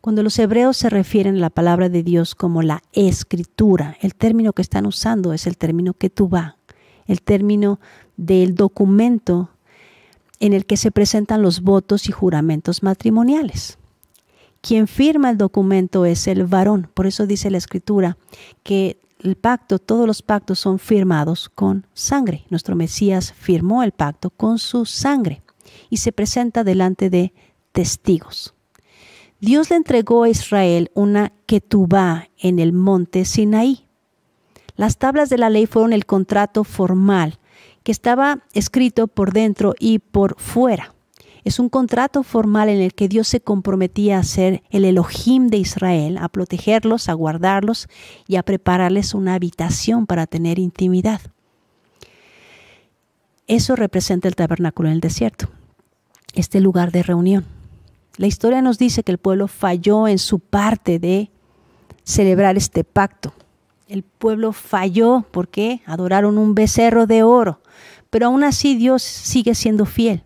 A: Cuando los hebreos se refieren a la palabra de Dios como la escritura, el término que están usando es el término va el término del documento en el que se presentan los votos y juramentos matrimoniales. Quien firma el documento es el varón, por eso dice la escritura que el pacto, todos los pactos son firmados con sangre. Nuestro Mesías firmó el pacto con su sangre y se presenta delante de testigos. Dios le entregó a Israel una ketubá en el monte Sinaí, las tablas de la ley fueron el contrato formal, que estaba escrito por dentro y por fuera. Es un contrato formal en el que Dios se comprometía a ser el Elohim de Israel, a protegerlos, a guardarlos y a prepararles una habitación para tener intimidad. Eso representa el tabernáculo en el desierto, este lugar de reunión. La historia nos dice que el pueblo falló en su parte de celebrar este pacto el pueblo falló porque adoraron un becerro de oro, pero aún así Dios sigue siendo fiel,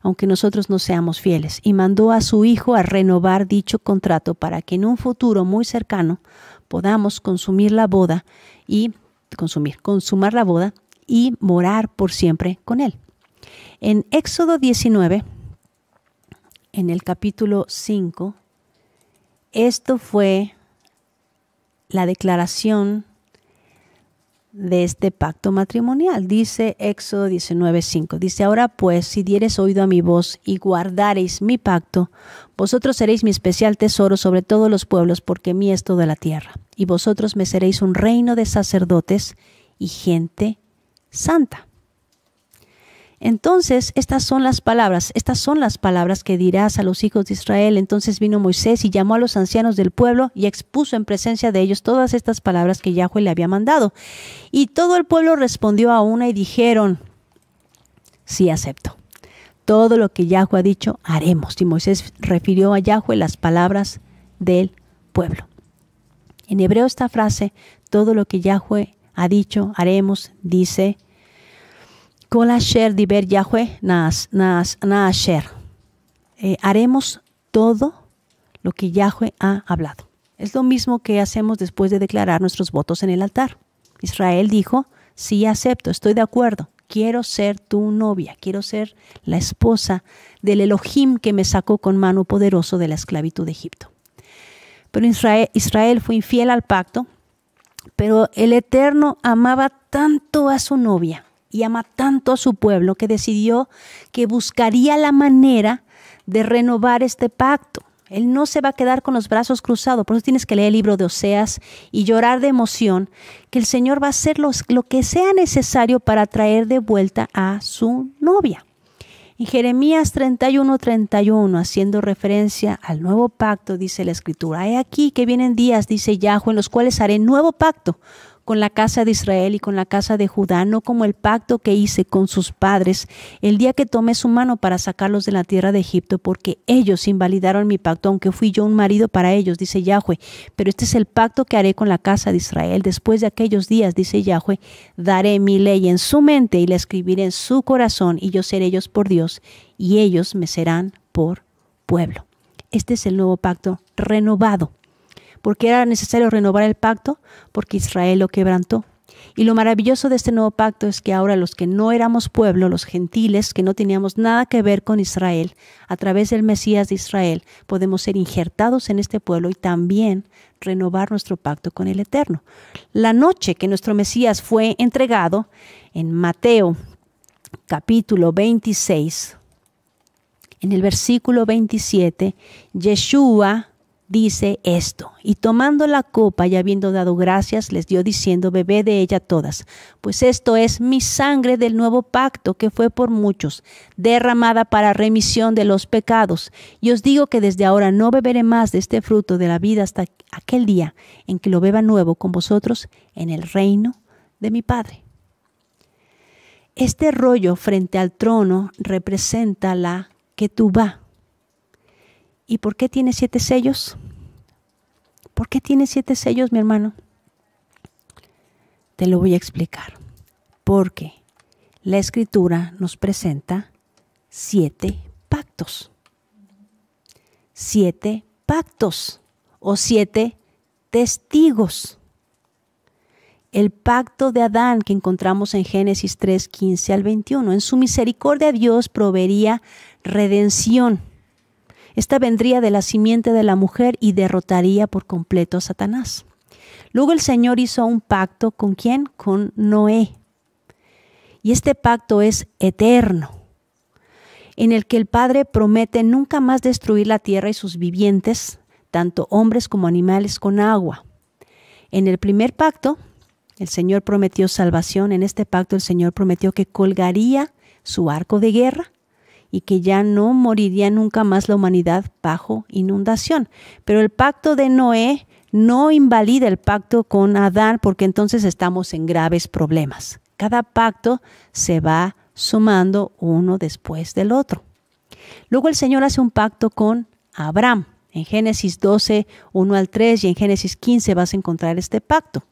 A: aunque nosotros no seamos fieles, y mandó a su Hijo a renovar dicho contrato para que en un futuro muy cercano podamos consumir la boda y consumir, consumar la boda y morar por siempre con Él. En Éxodo 19, en el capítulo 5, esto fue la declaración de este pacto matrimonial. Dice Éxodo 19:5. Dice, ahora pues, si dieres oído a mi voz y guardareis mi pacto, vosotros seréis mi especial tesoro sobre todos los pueblos, porque mí es toda la tierra. Y vosotros me seréis un reino de sacerdotes y gente santa. Entonces, estas son las palabras, estas son las palabras que dirás a los hijos de Israel. Entonces vino Moisés y llamó a los ancianos del pueblo y expuso en presencia de ellos todas estas palabras que Yahweh le había mandado. Y todo el pueblo respondió a una y dijeron, sí acepto. Todo lo que Yahweh ha dicho, haremos. Y Moisés refirió a Yahweh las palabras del pueblo. En hebreo esta frase, todo lo que Yahweh ha dicho, haremos, dice Colasher diber Yahweh naasher. Eh, haremos todo lo que Yahweh ha hablado. Es lo mismo que hacemos después de declarar nuestros votos en el altar. Israel dijo, sí acepto, estoy de acuerdo, quiero ser tu novia, quiero ser la esposa del Elohim que me sacó con mano poderoso de la esclavitud de Egipto. Pero Israel, Israel fue infiel al pacto, pero el Eterno amaba tanto a su novia y ama tanto a su pueblo que decidió que buscaría la manera de renovar este pacto. Él no se va a quedar con los brazos cruzados. Por eso tienes que leer el libro de Oseas y llorar de emoción, que el Señor va a hacer lo que sea necesario para traer de vuelta a su novia. En Jeremías 31, 31, haciendo referencia al nuevo pacto, dice la Escritura, he aquí que vienen días, dice Yahweh, en los cuales haré nuevo pacto con la casa de Israel y con la casa de Judá, no como el pacto que hice con sus padres el día que tomé su mano para sacarlos de la tierra de Egipto, porque ellos invalidaron mi pacto, aunque fui yo un marido para ellos, dice Yahweh. Pero este es el pacto que haré con la casa de Israel. Después de aquellos días, dice Yahweh, daré mi ley en su mente y la escribiré en su corazón, y yo seré ellos por Dios, y ellos me serán por pueblo. Este es el nuevo pacto renovado qué era necesario renovar el pacto, porque Israel lo quebrantó. Y lo maravilloso de este nuevo pacto es que ahora los que no éramos pueblo, los gentiles, que no teníamos nada que ver con Israel, a través del Mesías de Israel, podemos ser injertados en este pueblo y también renovar nuestro pacto con el Eterno. La noche que nuestro Mesías fue entregado, en Mateo capítulo 26, en el versículo 27, Yeshua dice esto, y tomando la copa y habiendo dado gracias, les dio diciendo, bebé de ella todas, pues esto es mi sangre del nuevo pacto que fue por muchos, derramada para remisión de los pecados. Y os digo que desde ahora no beberé más de este fruto de la vida hasta aquel día en que lo beba nuevo con vosotros en el reino de mi Padre. Este rollo frente al trono representa la que tú vas. ¿Y por qué tiene siete sellos? ¿Por qué tiene siete sellos, mi hermano? Te lo voy a explicar. Porque la escritura nos presenta siete pactos. Siete pactos o siete testigos. El pacto de Adán que encontramos en Génesis 3, 15 al 21. En su misericordia Dios proveería redención esta vendría de la simiente de la mujer y derrotaría por completo a Satanás. Luego el Señor hizo un pacto con quién? Con Noé. Y este pacto es eterno, en el que el Padre promete nunca más destruir la tierra y sus vivientes, tanto hombres como animales, con agua. En el primer pacto, el Señor prometió salvación, en este pacto el Señor prometió que colgaría su arco de guerra y que ya no moriría nunca más la humanidad bajo inundación. Pero el pacto de Noé no invalida el pacto con Adán porque entonces estamos en graves problemas. Cada pacto se va sumando uno después del otro. Luego el Señor hace un pacto con Abraham. En Génesis 12, 1 al 3 y en Génesis 15 vas a encontrar este pacto.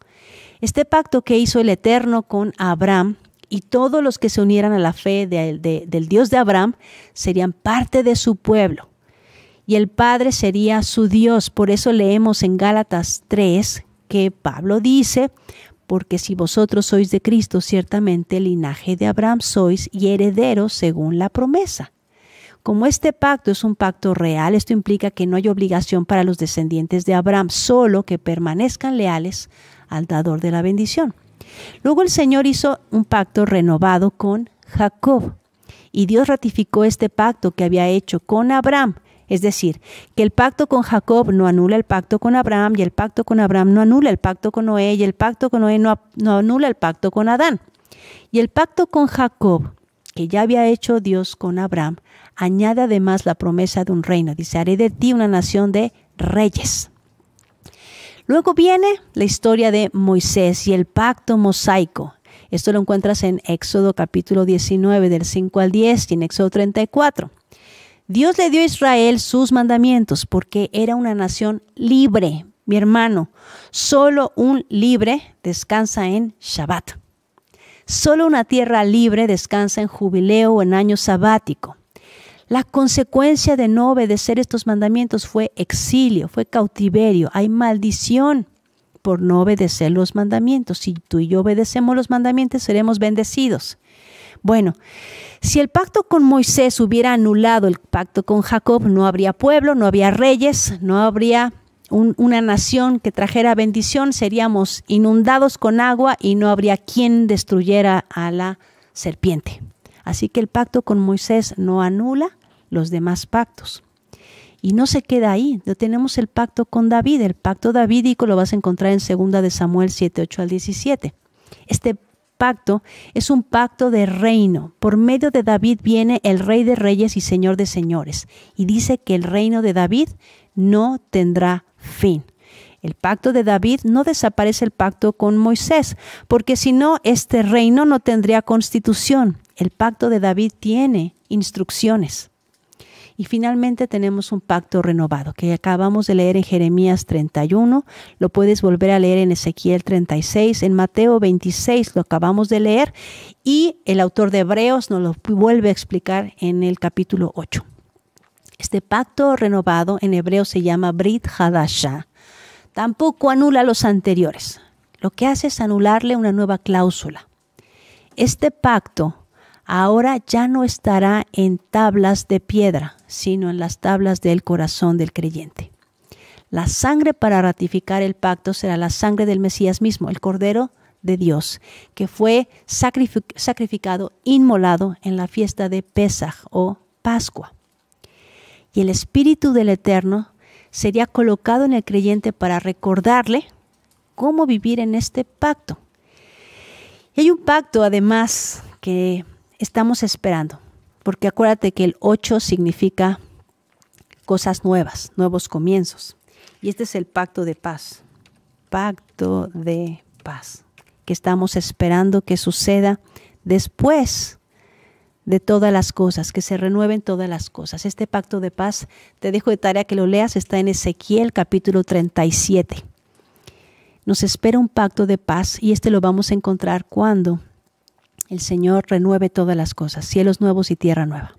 A: Este pacto que hizo el Eterno con Abraham y todos los que se unieran a la fe del Dios de Abraham serían parte de su pueblo. Y el Padre sería su Dios. Por eso leemos en Gálatas 3 que Pablo dice, porque si vosotros sois de Cristo, ciertamente el linaje de Abraham sois y herederos según la promesa. Como este pacto es un pacto real, esto implica que no hay obligación para los descendientes de Abraham, solo que permanezcan leales al dador de la bendición. Luego el Señor hizo un pacto renovado con Jacob y Dios ratificó este pacto que había hecho con Abraham. Es decir, que el pacto con Jacob no anula el pacto con Abraham y el pacto con Abraham no anula el pacto con Noé y el pacto con Noé no, anula el pacto con Adán. Y el pacto con Jacob, que ya había hecho Dios con Abraham, añade además la promesa de un reino. Dice, haré de ti una nación de reyes. Luego viene la historia de Moisés y el pacto mosaico. Esto lo encuentras en Éxodo capítulo 19 del 5 al 10 y en Éxodo 34. Dios le dio a Israel sus mandamientos porque era una nación libre. Mi hermano, solo un libre descansa en Shabbat. Solo una tierra libre descansa en jubileo o en año sabático. La consecuencia de no obedecer estos mandamientos fue exilio, fue cautiverio, hay maldición por no obedecer los mandamientos. Si tú y yo obedecemos los mandamientos, seremos bendecidos. Bueno, si el pacto con Moisés hubiera anulado el pacto con Jacob, no habría pueblo, no habría reyes, no habría una nación que trajera bendición, seríamos inundados con agua y no habría quien destruyera a la serpiente. Así que el pacto con Moisés no anula los demás pactos. Y no se queda ahí, no tenemos el pacto con David, el pacto davídico lo vas a encontrar en 2 de Samuel 7, 8 al 17. Este pacto es un pacto de reino. Por medio de David viene el rey de reyes y señor de señores. Y dice que el reino de David no tendrá fin. El pacto de David no desaparece el pacto con Moisés, porque si no, este reino no tendría constitución. El pacto de David tiene instrucciones. Y finalmente tenemos un pacto renovado que acabamos de leer en Jeremías 31, lo puedes volver a leer en Ezequiel 36, en Mateo 26 lo acabamos de leer y el autor de Hebreos nos lo vuelve a explicar en el capítulo 8. Este pacto renovado en hebreo se llama Brit Hadasha. Tampoco anula los anteriores. Lo que hace es anularle una nueva cláusula. Este pacto ahora ya no estará en tablas de piedra, sino en las tablas del corazón del creyente. La sangre para ratificar el pacto será la sangre del Mesías mismo, el Cordero de Dios, que fue sacrificado, inmolado en la fiesta de Pesaj o Pascua. Y el Espíritu del Eterno sería colocado en el creyente para recordarle cómo vivir en este pacto. Y hay un pacto además que estamos esperando, porque acuérdate que el 8 significa cosas nuevas, nuevos comienzos. Y este es el pacto de paz, pacto de paz, que estamos esperando que suceda después de todas las cosas, que se renueven todas las cosas. Este pacto de paz, te dejo de tarea que lo leas, está en Ezequiel capítulo 37. Nos espera un pacto de paz y este lo vamos a encontrar cuando el Señor renueve todas las cosas, cielos nuevos y tierra nueva.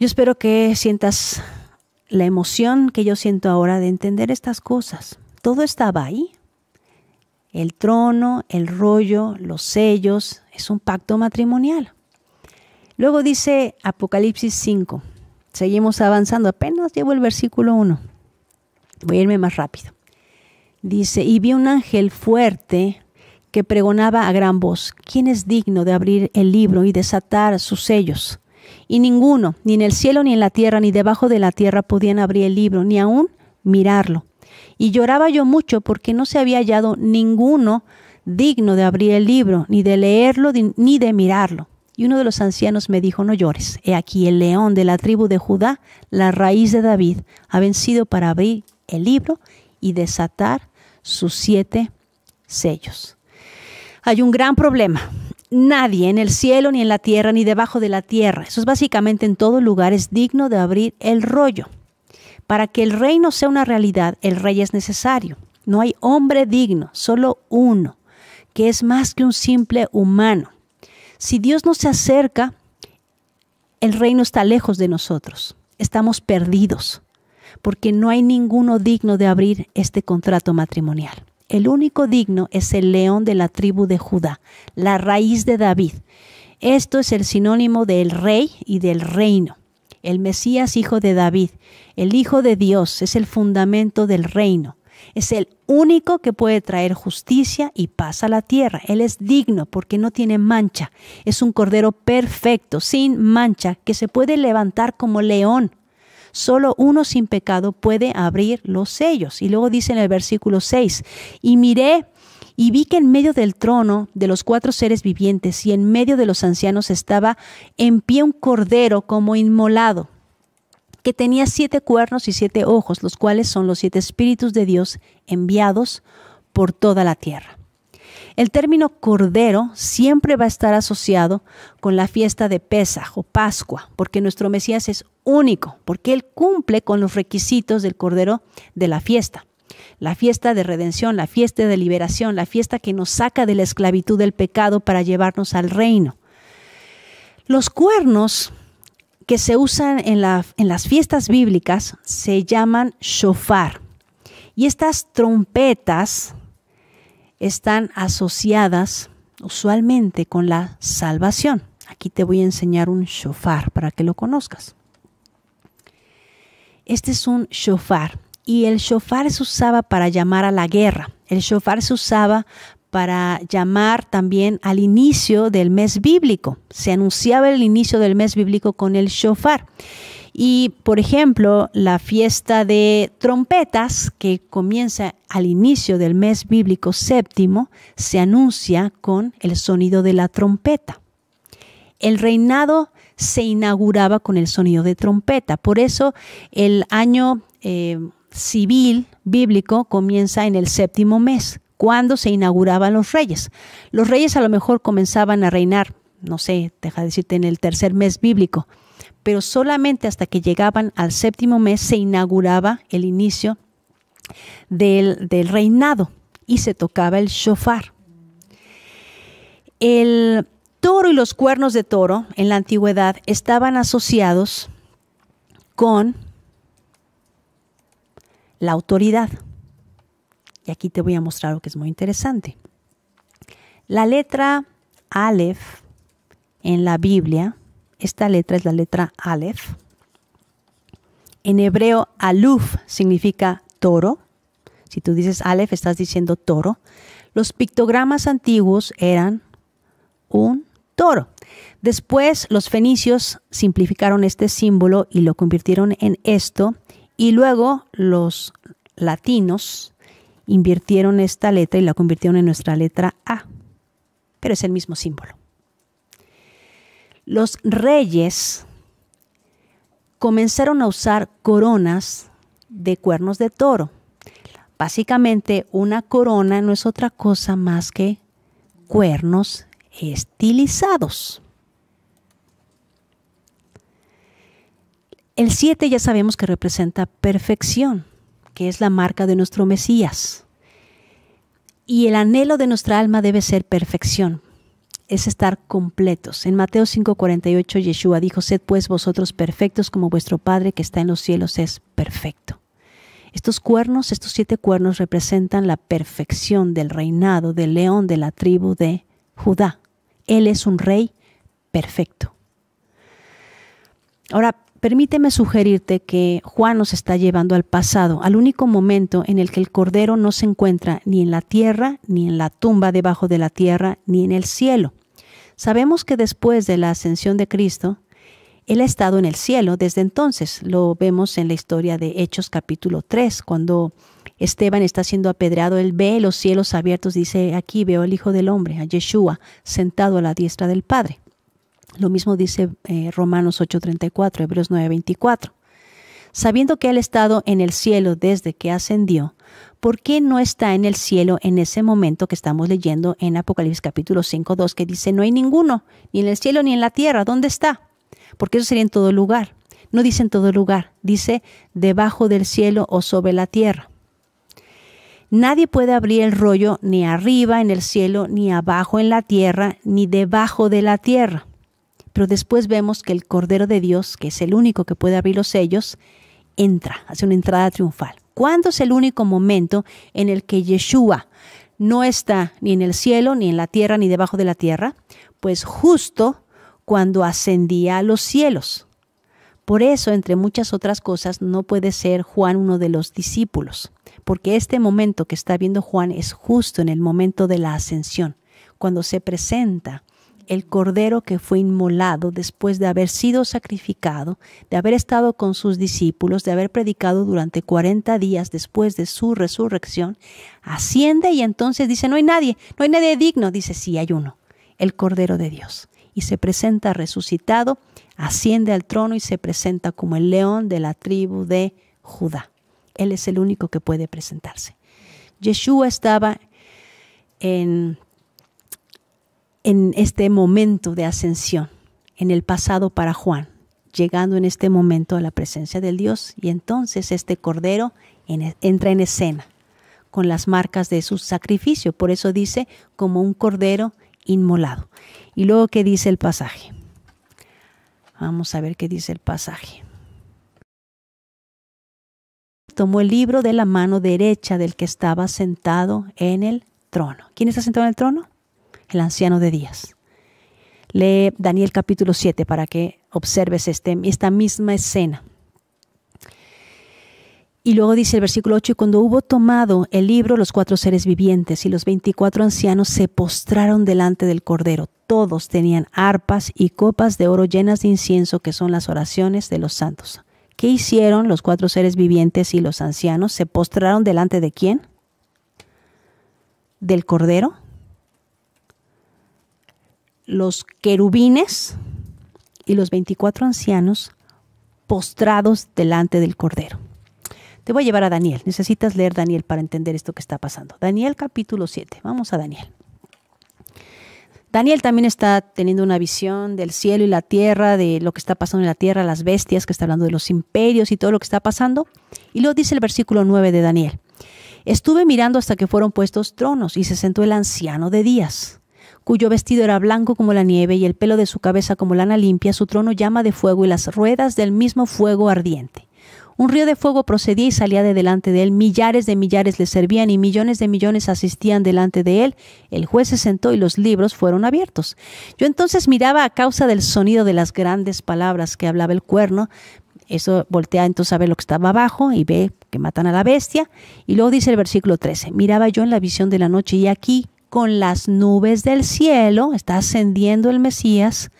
A: Yo espero que sientas la emoción que yo siento ahora de entender estas cosas. Todo estaba ahí. El trono, el rollo, los sellos, es un pacto matrimonial. Luego dice Apocalipsis 5. Seguimos avanzando, apenas llevo el versículo 1. Voy a irme más rápido. Dice, y vi un ángel fuerte que pregonaba a gran voz, ¿quién es digno de abrir el libro y desatar sus sellos? Y ninguno, ni en el cielo, ni en la tierra, ni debajo de la tierra podían abrir el libro, ni aún mirarlo. Y lloraba yo mucho porque no se había hallado ninguno digno de abrir el libro, ni de leerlo, ni de mirarlo. Y uno de los ancianos me dijo, no llores, he aquí el león de la tribu de Judá, la raíz de David, ha vencido para abrir el libro y desatar sus siete sellos hay un gran problema. Nadie en el cielo, ni en la tierra, ni debajo de la tierra, eso es básicamente en todo lugar, es digno de abrir el rollo. Para que el reino sea una realidad, el rey es necesario. No hay hombre digno, solo uno, que es más que un simple humano. Si Dios no se acerca, el reino está lejos de nosotros. Estamos perdidos, porque no hay ninguno digno de abrir este contrato matrimonial. El único digno es el león de la tribu de Judá, la raíz de David. Esto es el sinónimo del rey y del reino. El Mesías hijo de David, el Hijo de Dios, es el fundamento del reino. Es el único que puede traer justicia y paz a la tierra. Él es digno porque no tiene mancha. Es un cordero perfecto, sin mancha, que se puede levantar como león Solo uno sin pecado puede abrir los sellos. Y luego dice en el versículo 6, y miré y vi que en medio del trono de los cuatro seres vivientes y en medio de los ancianos estaba en pie un cordero como inmolado que tenía siete cuernos y siete ojos, los cuales son los siete espíritus de Dios enviados por toda la tierra. El término cordero siempre va a estar asociado con la fiesta de Pesaj o Pascua, porque nuestro Mesías es único, porque Él cumple con los requisitos del cordero de la fiesta. La fiesta de redención, la fiesta de liberación, la fiesta que nos saca de la esclavitud del pecado para llevarnos al reino. Los cuernos que se usan en, en las fiestas bíblicas se llaman shofar. Y estas trompetas están asociadas usualmente con la salvación. Aquí te voy a enseñar un shofar para que lo conozcas. Este es un shofar y el shofar se usaba para llamar a la guerra. El shofar se usaba para llamar también al inicio del mes bíblico. Se anunciaba el inicio del mes bíblico con el shofar. Y, por ejemplo, la fiesta de trompetas, que comienza al inicio del mes bíblico séptimo, se anuncia con el sonido de la trompeta. El reinado se inauguraba con el sonido de trompeta. Por eso el año eh, civil bíblico comienza en el séptimo mes, cuando se inauguraban los reyes. Los reyes a lo mejor comenzaban a reinar, no sé, deja de decirte, en el tercer mes bíblico pero solamente hasta que llegaban al séptimo mes se inauguraba el inicio del, del reinado y se tocaba el shofar. El toro y los cuernos de toro en la antigüedad estaban asociados con la autoridad. Y aquí te voy a mostrar lo que es muy interesante. La letra Aleph en la Biblia esta letra es la letra Aleph. En hebreo, aluf significa toro. Si tú dices Aleph, estás diciendo toro. Los pictogramas antiguos eran un toro. Después, los fenicios simplificaron este símbolo y lo convirtieron en esto. Y luego, los latinos invirtieron esta letra y la convirtieron en nuestra letra A. Pero es el mismo símbolo los reyes comenzaron a usar coronas de cuernos de toro. Básicamente una corona no es otra cosa más que cuernos estilizados. El 7 ya sabemos que representa perfección, que es la marca de nuestro Mesías. Y el anhelo de nuestra alma debe ser perfección, es estar completos. En Mateo 5:48 Yeshua dijo, sed pues vosotros perfectos como vuestro Padre que está en los cielos es perfecto. Estos cuernos, estos siete cuernos representan la perfección del reinado del león de la tribu de Judá. Él es un rey perfecto. Ahora, permíteme sugerirte que Juan nos está llevando al pasado, al único momento en el que el Cordero no se encuentra ni en la tierra, ni en la tumba debajo de la tierra, ni en el cielo. Sabemos que después de la ascensión de Cristo, Él ha estado en el cielo desde entonces. Lo vemos en la historia de Hechos capítulo 3, cuando Esteban está siendo apedreado, él ve los cielos abiertos, dice, aquí veo al Hijo del Hombre, a Yeshua, sentado a la diestra del Padre. Lo mismo dice eh, Romanos 8:34, Hebreos 9:24. Sabiendo que Él ha estado en el cielo desde que ascendió, ¿Por qué no está en el cielo en ese momento que estamos leyendo en Apocalipsis capítulo 5, 2, que dice, no hay ninguno, ni en el cielo ni en la tierra, ¿dónde está? Porque eso sería en todo lugar. No dice en todo lugar, dice debajo del cielo o sobre la tierra. Nadie puede abrir el rollo ni arriba en el cielo, ni abajo en la tierra, ni debajo de la tierra. Pero después vemos que el Cordero de Dios, que es el único que puede abrir los sellos, entra, hace una entrada triunfal. ¿Cuándo es el único momento en el que Yeshua no está ni en el cielo, ni en la tierra, ni debajo de la tierra? Pues justo cuando ascendía a los cielos. Por eso, entre muchas otras cosas, no puede ser Juan uno de los discípulos, porque este momento que está viendo Juan es justo en el momento de la ascensión, cuando se presenta el cordero que fue inmolado después de haber sido sacrificado, de haber estado con sus discípulos, de haber predicado durante 40 días después de su resurrección, asciende y entonces dice, no hay nadie, no hay nadie digno, dice, sí hay uno, el cordero de Dios. Y se presenta resucitado, asciende al trono y se presenta como el león de la tribu de Judá. Él es el único que puede presentarse. Yeshua estaba en en este momento de ascensión, en el pasado para Juan, llegando en este momento a la presencia del Dios y entonces este cordero e, entra en escena con las marcas de su sacrificio, por eso dice como un cordero inmolado. Y luego, ¿qué dice el pasaje? Vamos a ver qué dice el pasaje. Tomó el libro de la mano derecha del que estaba sentado en el trono. ¿Quién está sentado en el trono? el anciano de días. Lee Daniel capítulo 7 para que observes este, esta misma escena. Y luego dice el versículo 8, cuando hubo tomado el libro, los cuatro seres vivientes y los veinticuatro ancianos se postraron delante del Cordero. Todos tenían arpas y copas de oro llenas de incienso, que son las oraciones de los santos. ¿Qué hicieron los cuatro seres vivientes y los ancianos? ¿Se postraron delante de quién? ¿Del Cordero? los querubines y los 24 ancianos postrados delante del Cordero. Te voy a llevar a Daniel. Necesitas leer Daniel para entender esto que está pasando. Daniel capítulo 7. Vamos a Daniel. Daniel también está teniendo una visión del cielo y la tierra, de lo que está pasando en la tierra, las bestias, que está hablando de los imperios y todo lo que está pasando. Y luego dice el versículo 9 de Daniel. Estuve mirando hasta que fueron puestos tronos y se sentó el anciano de días cuyo vestido era blanco como la nieve y el pelo de su cabeza como lana limpia, su trono llama de fuego y las ruedas del mismo fuego ardiente. Un río de fuego procedía y salía de delante de él, millares de millares le servían y millones de millones asistían delante de él. El juez se sentó y los libros fueron abiertos. Yo entonces miraba a causa del sonido de las grandes palabras que hablaba el cuerno. Eso voltea entonces a ver lo que estaba abajo y ve que matan a la bestia. Y luego dice el versículo 13, miraba yo en la visión de la noche y aquí con las nubes del cielo, está ascendiendo el Mesías,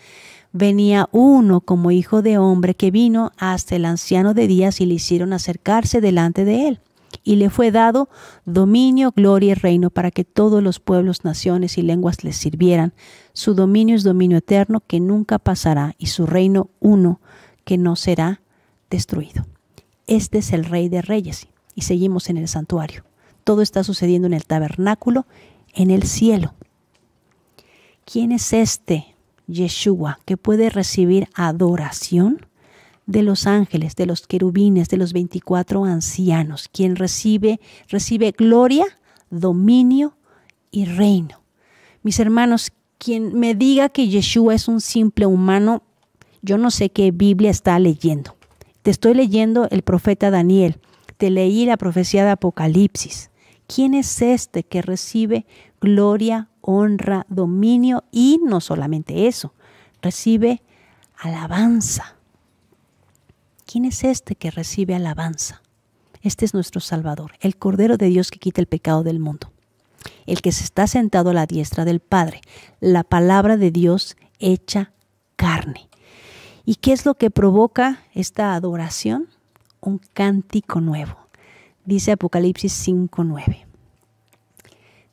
A: venía uno como hijo de hombre que vino hasta el anciano de días y le hicieron acercarse delante de él. Y le fue dado dominio, gloria y reino para que todos los pueblos, naciones y lenguas les sirvieran. Su dominio es dominio eterno que nunca pasará y su reino uno que no será destruido. Este es el rey de reyes y seguimos en el santuario. Todo está sucediendo en el tabernáculo en el cielo. ¿Quién es este Yeshua que puede recibir adoración? de los ángeles, de los querubines, de los 24 ancianos, quien recibe recibe gloria, dominio y reino. Mis hermanos, quien me diga que Yeshua es un simple humano, yo no sé qué Biblia está leyendo. Te estoy leyendo el profeta Daniel, te leí la profecía de Apocalipsis. ¿Quién es este que recibe gloria, honra, dominio y no solamente eso, recibe alabanza? ¿Quién es este que recibe alabanza? Este es nuestro Salvador, el Cordero de Dios que quita el pecado del mundo, el que se está sentado a la diestra del Padre, la palabra de Dios hecha carne. ¿Y qué es lo que provoca esta adoración? Un cántico nuevo dice Apocalipsis 5.9.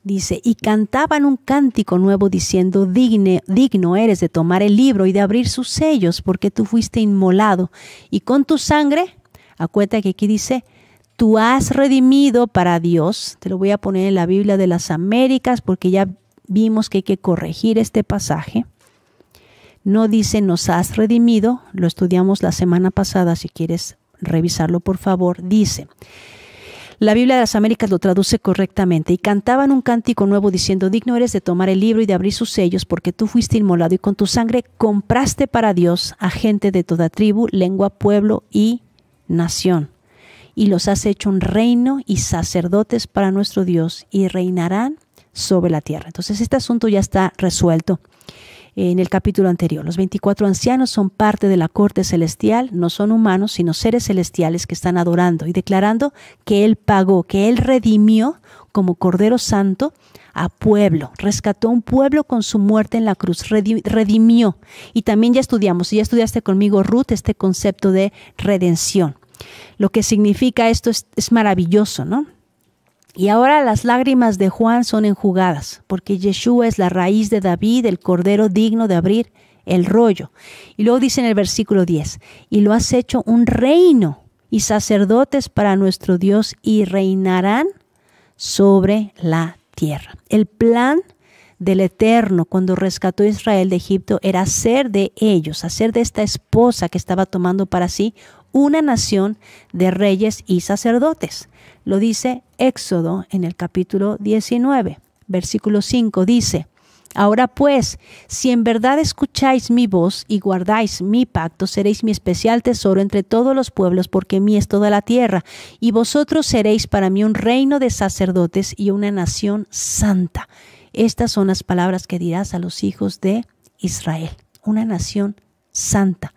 A: Dice, y cantaban un cántico nuevo diciendo, digno eres de tomar el libro y de abrir sus sellos, porque tú fuiste inmolado, y con tu sangre, acuérdate que aquí dice, tú has redimido para Dios, te lo voy a poner en la Biblia de las Américas, porque ya vimos que hay que corregir este pasaje. No dice nos has redimido, lo estudiamos la semana pasada, si quieres revisarlo por favor, dice, la Biblia de las Américas lo traduce correctamente y cantaban un cántico nuevo diciendo, digno eres de tomar el libro y de abrir sus sellos porque tú fuiste inmolado y con tu sangre compraste para Dios a gente de toda tribu, lengua, pueblo y nación. Y los has hecho un reino y sacerdotes para nuestro Dios y reinarán sobre la tierra. Entonces este asunto ya está resuelto en el capítulo anterior. Los 24 ancianos son parte de la corte celestial, no son humanos, sino seres celestiales que están adorando y declarando que Él pagó, que Él redimió como Cordero Santo a pueblo, rescató un pueblo con su muerte en la cruz, redimió. Y también ya estudiamos, y ya estudiaste conmigo, Ruth, este concepto de redención. Lo que significa esto es maravilloso, ¿no? Y ahora las lágrimas de Juan son enjugadas, porque Yeshua es la raíz de David, el cordero digno de abrir el rollo. Y luego dice en el versículo 10, y lo has hecho un reino y sacerdotes para nuestro Dios y reinarán sobre la tierra. El plan del Eterno cuando rescató a Israel de Egipto era hacer de ellos, hacer de esta esposa que estaba tomando para sí una nación de reyes y sacerdotes. Lo dice Éxodo en el capítulo 19, versículo 5, dice, Ahora pues, si en verdad escucháis mi voz y guardáis mi pacto, seréis mi especial tesoro entre todos los pueblos, porque mí es toda la tierra, y vosotros seréis para mí un reino de sacerdotes y una nación santa. Estas son las palabras que dirás a los hijos de Israel, una nación santa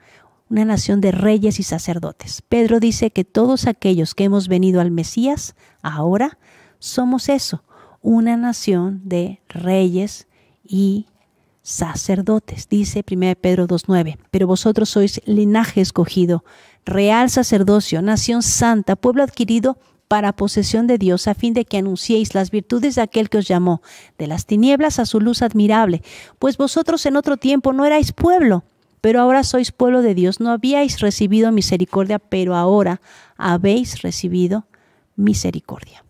A: una nación de reyes y sacerdotes. Pedro dice que todos aquellos que hemos venido al Mesías ahora somos eso, una nación de reyes y sacerdotes, dice 1 Pedro 2.9, pero vosotros sois linaje escogido, real sacerdocio, nación santa, pueblo adquirido para posesión de Dios, a fin de que anunciéis las virtudes de aquel que os llamó, de las tinieblas a su luz admirable, pues vosotros en otro tiempo no erais pueblo, pero ahora sois pueblo de Dios. No habíais recibido misericordia, pero ahora habéis recibido misericordia.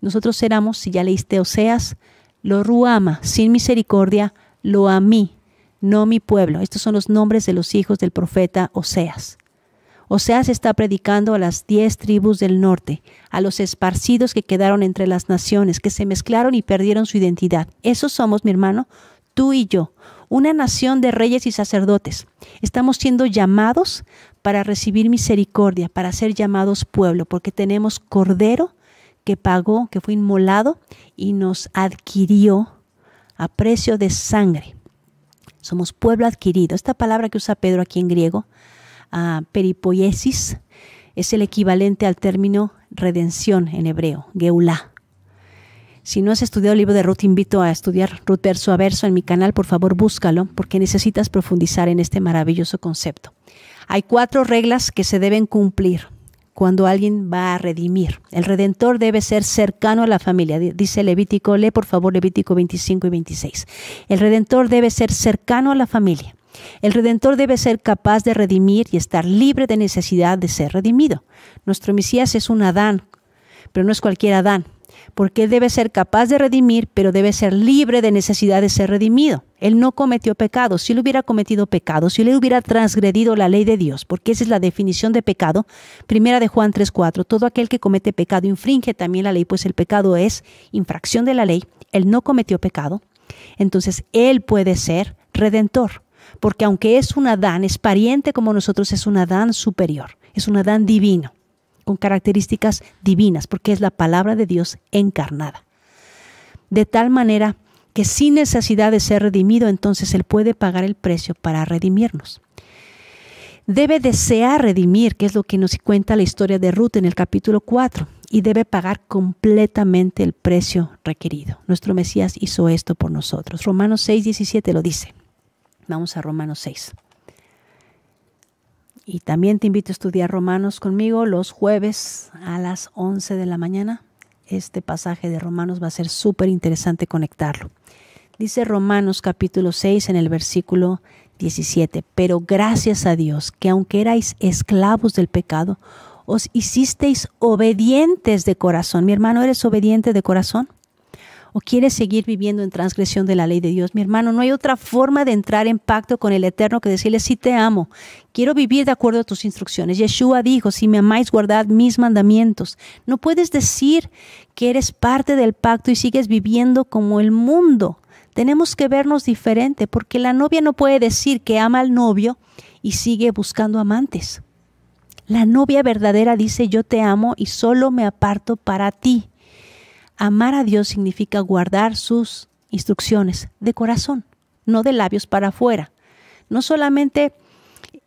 A: Nosotros éramos, si ya leíste Oseas, lo ruama, sin misericordia, lo a mí, no mi pueblo. Estos son los nombres de los hijos del profeta Oseas. Oseas está predicando a las diez tribus del norte, a los esparcidos que quedaron entre las naciones, que se mezclaron y perdieron su identidad. Esos somos, mi hermano, tú y yo, una nación de reyes y sacerdotes. Estamos siendo llamados para recibir misericordia, para ser llamados pueblo, porque tenemos cordero que pagó, que fue inmolado y nos adquirió a precio de sangre. Somos pueblo adquirido. Esta palabra que usa Pedro aquí en griego, ah, peripoiesis, es el equivalente al término redención en hebreo, geulá. Si no has estudiado el libro de Ruth, invito a estudiar Ruth verso a verso en mi canal. Por favor, búscalo porque necesitas profundizar en este maravilloso concepto. Hay cuatro reglas que se deben cumplir cuando alguien va a redimir. El redentor debe ser cercano a la familia, dice Levítico, lee por favor Levítico 25 y 26. El redentor debe ser cercano a la familia. El redentor debe ser capaz de redimir y estar libre de necesidad de ser redimido. Nuestro Mesías es un Adán, pero no es cualquier Adán, porque Él debe ser capaz de redimir, pero debe ser libre de necesidad de ser redimido. Él no cometió pecado. Si Él hubiera cometido pecado, si Él hubiera transgredido la ley de Dios, porque esa es la definición de pecado, primera de Juan 3.4, todo aquel que comete pecado infringe también la ley, pues el pecado es infracción de la ley. Él no cometió pecado. Entonces Él puede ser redentor, porque aunque es un Adán, es pariente como nosotros, es un Adán superior, es un Adán divino con características divinas, porque es la palabra de Dios encarnada. De tal manera que sin necesidad de ser redimido, entonces Él puede pagar el precio para redimirnos. Debe desear redimir, que es lo que nos cuenta la historia de Ruth en el capítulo 4, y debe pagar completamente el precio requerido. Nuestro Mesías hizo esto por nosotros. Romanos 6, 17 lo dice. Vamos a Romanos 6. Y también te invito a estudiar Romanos conmigo los jueves a las 11 de la mañana. Este pasaje de Romanos va a ser súper interesante conectarlo. Dice Romanos capítulo 6 en el versículo 17, pero gracias a Dios que aunque erais esclavos del pecado, os hicisteis obedientes de corazón. Mi hermano, ¿eres obediente de corazón? o quieres seguir viviendo en transgresión de la ley de Dios. Mi hermano, no hay otra forma de entrar en pacto con el Eterno que decirle, sí te amo, quiero vivir de acuerdo a tus instrucciones. Yeshua dijo, si me amáis, guardad mis mandamientos. No puedes decir que eres parte del pacto y sigues viviendo como el mundo. Tenemos que vernos diferente porque la novia no puede decir que ama al novio y sigue buscando amantes. La novia verdadera dice, yo te amo y solo me aparto para ti amar a Dios significa guardar sus instrucciones de corazón, no de labios para afuera. No solamente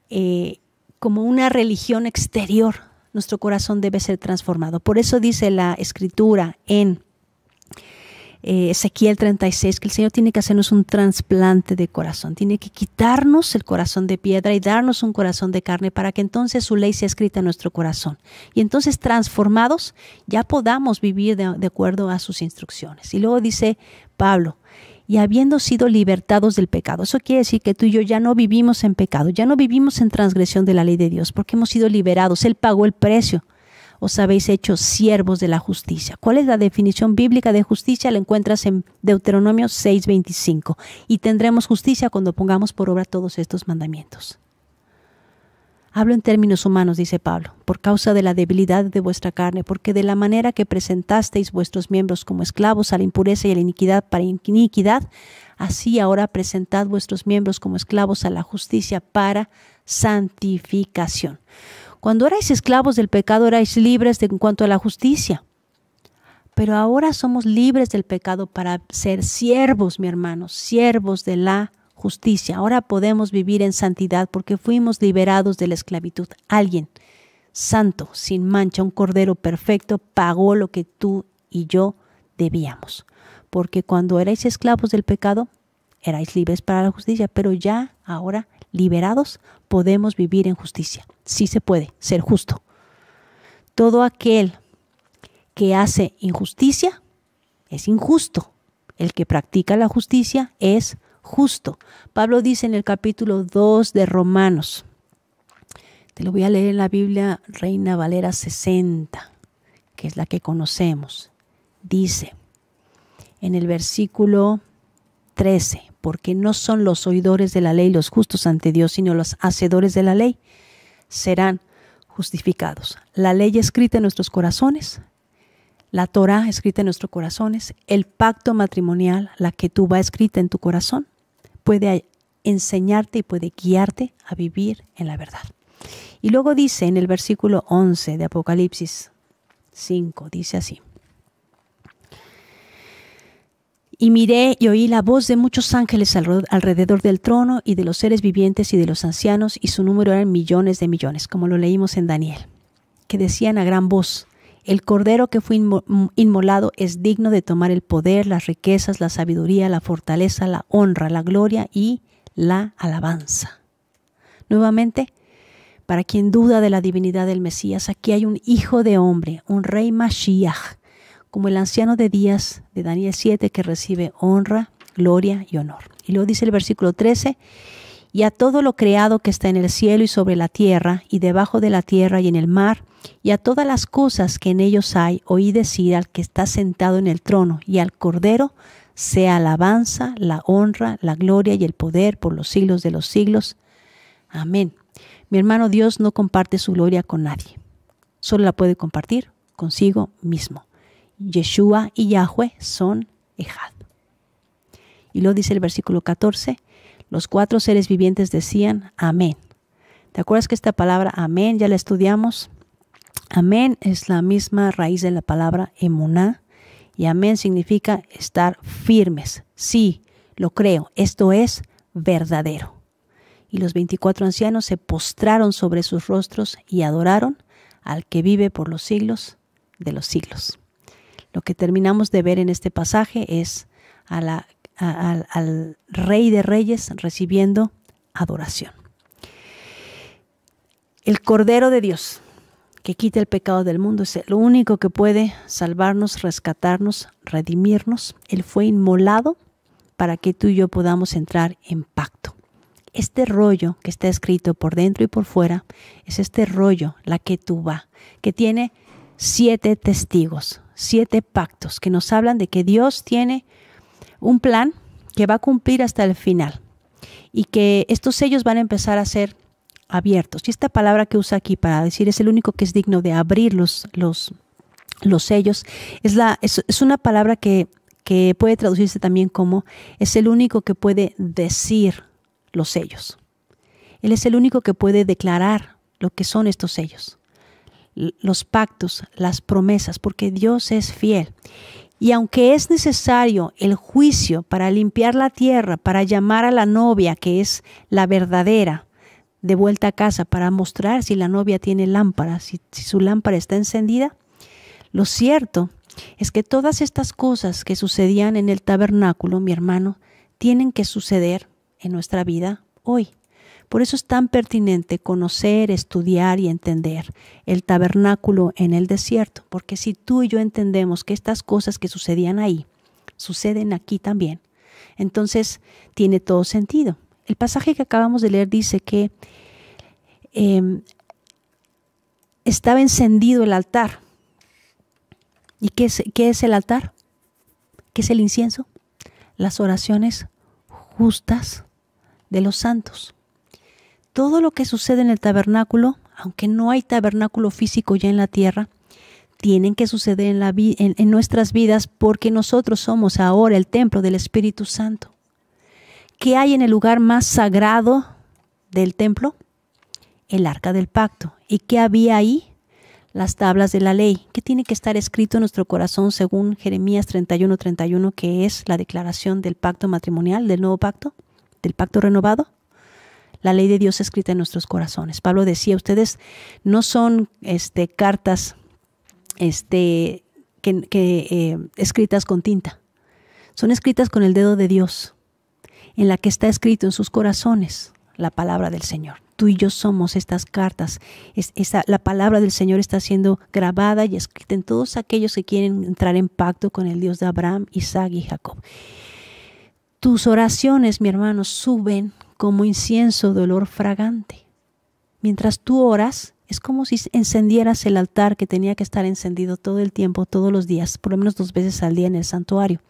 A: eh, como una religión exterior, nuestro corazón debe ser transformado. Por eso dice la escritura en eh, Ezequiel 36, que el Señor tiene que hacernos un trasplante de corazón, tiene que quitarnos el corazón de piedra y darnos un corazón de carne para que entonces su ley sea escrita en nuestro corazón. Y entonces transformados ya podamos vivir de acuerdo a sus instrucciones. Y luego dice Pablo, y habiendo sido libertados del pecado. Eso quiere decir que tú y yo ya no vivimos en pecado, ya no vivimos en transgresión de la ley de Dios, porque hemos sido liberados. Él pagó el precio os habéis hecho siervos de la justicia. ¿Cuál es la definición bíblica de justicia? La encuentras en Deuteronomio 6:25. Y tendremos justicia cuando pongamos por obra todos estos mandamientos. Hablo en términos humanos, dice Pablo, por causa de la debilidad de vuestra carne, porque de la manera que presentasteis vuestros miembros como esclavos a la impureza y a la iniquidad para iniquidad, así ahora presentad vuestros miembros como esclavos a la justicia para santificación. Cuando erais esclavos del pecado erais libres en cuanto a la justicia. Pero ahora somos libres del pecado para ser siervos, mi hermano, siervos de la justicia. Ahora podemos vivir en santidad porque fuimos liberados de la esclavitud. Alguien santo, sin mancha, un cordero perfecto, pagó lo que tú y yo debíamos. Porque cuando erais esclavos del pecado, erais libres para la justicia, pero ya ahora liberados podemos vivir en justicia sí se puede ser justo. Todo aquel que hace injusticia es injusto. El que practica la justicia es justo. Pablo dice en el capítulo 2 de Romanos, te lo voy a leer en la Biblia Reina Valera 60, que es la que conocemos. Dice en el versículo 13, porque no son los oidores de la ley los justos ante Dios, sino los hacedores de la ley, serán justificados. La ley escrita en nuestros corazones, la Torah escrita en nuestros corazones, el pacto matrimonial, la que tú vas escrita en tu corazón, puede enseñarte y puede guiarte a vivir en la verdad. Y luego dice en el versículo 11 de Apocalipsis 5, dice así, Y miré y oí la voz de muchos ángeles alrededor del trono y de los seres vivientes y de los ancianos, y su número eran millones de millones, como lo leímos en Daniel, que decían a gran voz, el cordero que fue mm, inmolado es digno de tomar el poder, las riquezas, la sabiduría, la fortaleza, la honra, la gloria y la alabanza. Nuevamente, para quien duda de la divinidad del Mesías, aquí hay un hijo de hombre, un rey Mashiach, como el anciano de días de Daniel 7 que recibe honra, gloria y honor. Y luego dice el versículo 13, y a todo lo creado que está en el cielo y sobre la tierra y debajo de la tierra y en el mar, y a todas las cosas que en ellos hay, oí decir al que está sentado en el trono y al cordero, sea alabanza, la honra, la gloria y el poder por los siglos de los siglos. Amén. Mi hermano Dios no comparte su gloria con nadie, solo la puede compartir consigo mismo. Yeshua y Yahweh son Ejad. Y lo dice el versículo 14, los cuatro seres vivientes decían amén. ¿Te acuerdas que esta palabra amén ya la estudiamos? Amén es la misma raíz de la palabra emuná y amén significa estar firmes. Sí, lo creo, esto es verdadero. Y los 24 ancianos se postraron sobre sus rostros y adoraron al que vive por los siglos de los siglos. Lo que terminamos de ver en este pasaje es al Rey de Reyes recibiendo adoración. El Cordero de Dios, que quita el pecado del mundo, es el único que puede salvarnos, rescatarnos, redimirnos. Él fue inmolado para que tú y yo podamos entrar en pacto. Este rollo que está escrito por dentro y por fuera es este rollo, la que tú va, que tiene siete testigos siete pactos que nos hablan de que Dios tiene un plan que va a cumplir hasta el final y que estos sellos van a empezar a ser abiertos. Y esta palabra que usa aquí para decir es el único que es digno de abrir los, los, los sellos, es, la, es, una palabra que, que puede traducirse también como es el único que puede decir los sellos. Él es el único que puede declarar lo que son estos sellos los pactos, las promesas, porque Dios es fiel. Y aunque es necesario el juicio para limpiar la tierra, para llamar a la novia, que es la verdadera, de vuelta a casa, para mostrar si la novia tiene lámpara, si, si su lámpara está encendida, lo cierto es que todas estas cosas que sucedían en el tabernáculo, mi hermano, tienen que suceder en nuestra vida hoy. Por eso es tan pertinente conocer, estudiar y entender el tabernáculo en el desierto, porque si tú y yo entendemos que estas cosas que sucedían ahí suceden aquí también, entonces tiene todo sentido. El pasaje que acabamos de leer dice que em, estaba encendido el altar. ¿Y es, qué es el altar? ¿Qué es el incienso? Las oraciones justas de los santos todo lo que sucede en el tabernáculo, aunque no hay tabernáculo físico ya en la tierra, tienen que suceder en, nuestras vidas porque nosotros somos ahora el templo del Espíritu Santo. ¿Qué hay en el lugar más sagrado del templo? El arca del pacto. ¿Y qué había ahí? Las tablas de la ley. ¿Qué tiene que estar escrito en nuestro corazón según Jeremías 31:31, 31, que es la declaración del pacto matrimonial, del nuevo pacto, del pacto renovado? la ley de Dios escrita en nuestros corazones. Pablo decía, ustedes no son este, cartas este, que, eh, escritas con tinta, son escritas con el dedo de Dios, en la que está escrito en sus corazones la palabra del Señor. Tú y yo somos estas cartas. la palabra del Señor está siendo grabada y escrita en todos aquellos que quieren entrar en pacto con el Dios de Abraham, Isaac y Jacob. Tus oraciones, mi hermano, suben como incienso de olor fragante. Mientras tú oras, es como si encendieras el altar que tenía que estar encendido todo el tiempo, todos los días, por lo menos dos veces al día en el santuario.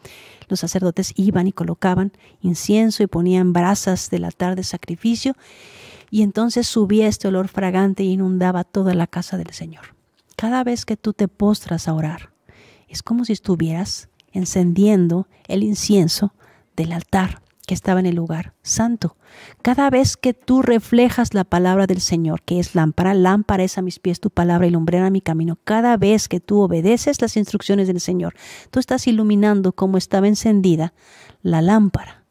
A: Los sacerdotes iban y colocaban incienso y ponían brasas del altar de sacrificio y entonces subía este olor fragante y e inundaba toda la casa del Señor. Cada vez que tú te postras a orar, es como si estuvieras encendiendo el incienso del altar que estaba en el lugar santo. Cada vez que tú reflejas la palabra del Señor, que es lámpara, lámpara es a mis pies tu palabra y lumbrera mi camino. Cada vez que tú obedeces las instrucciones del Señor, tú estás iluminando como estaba encendida la lámpara.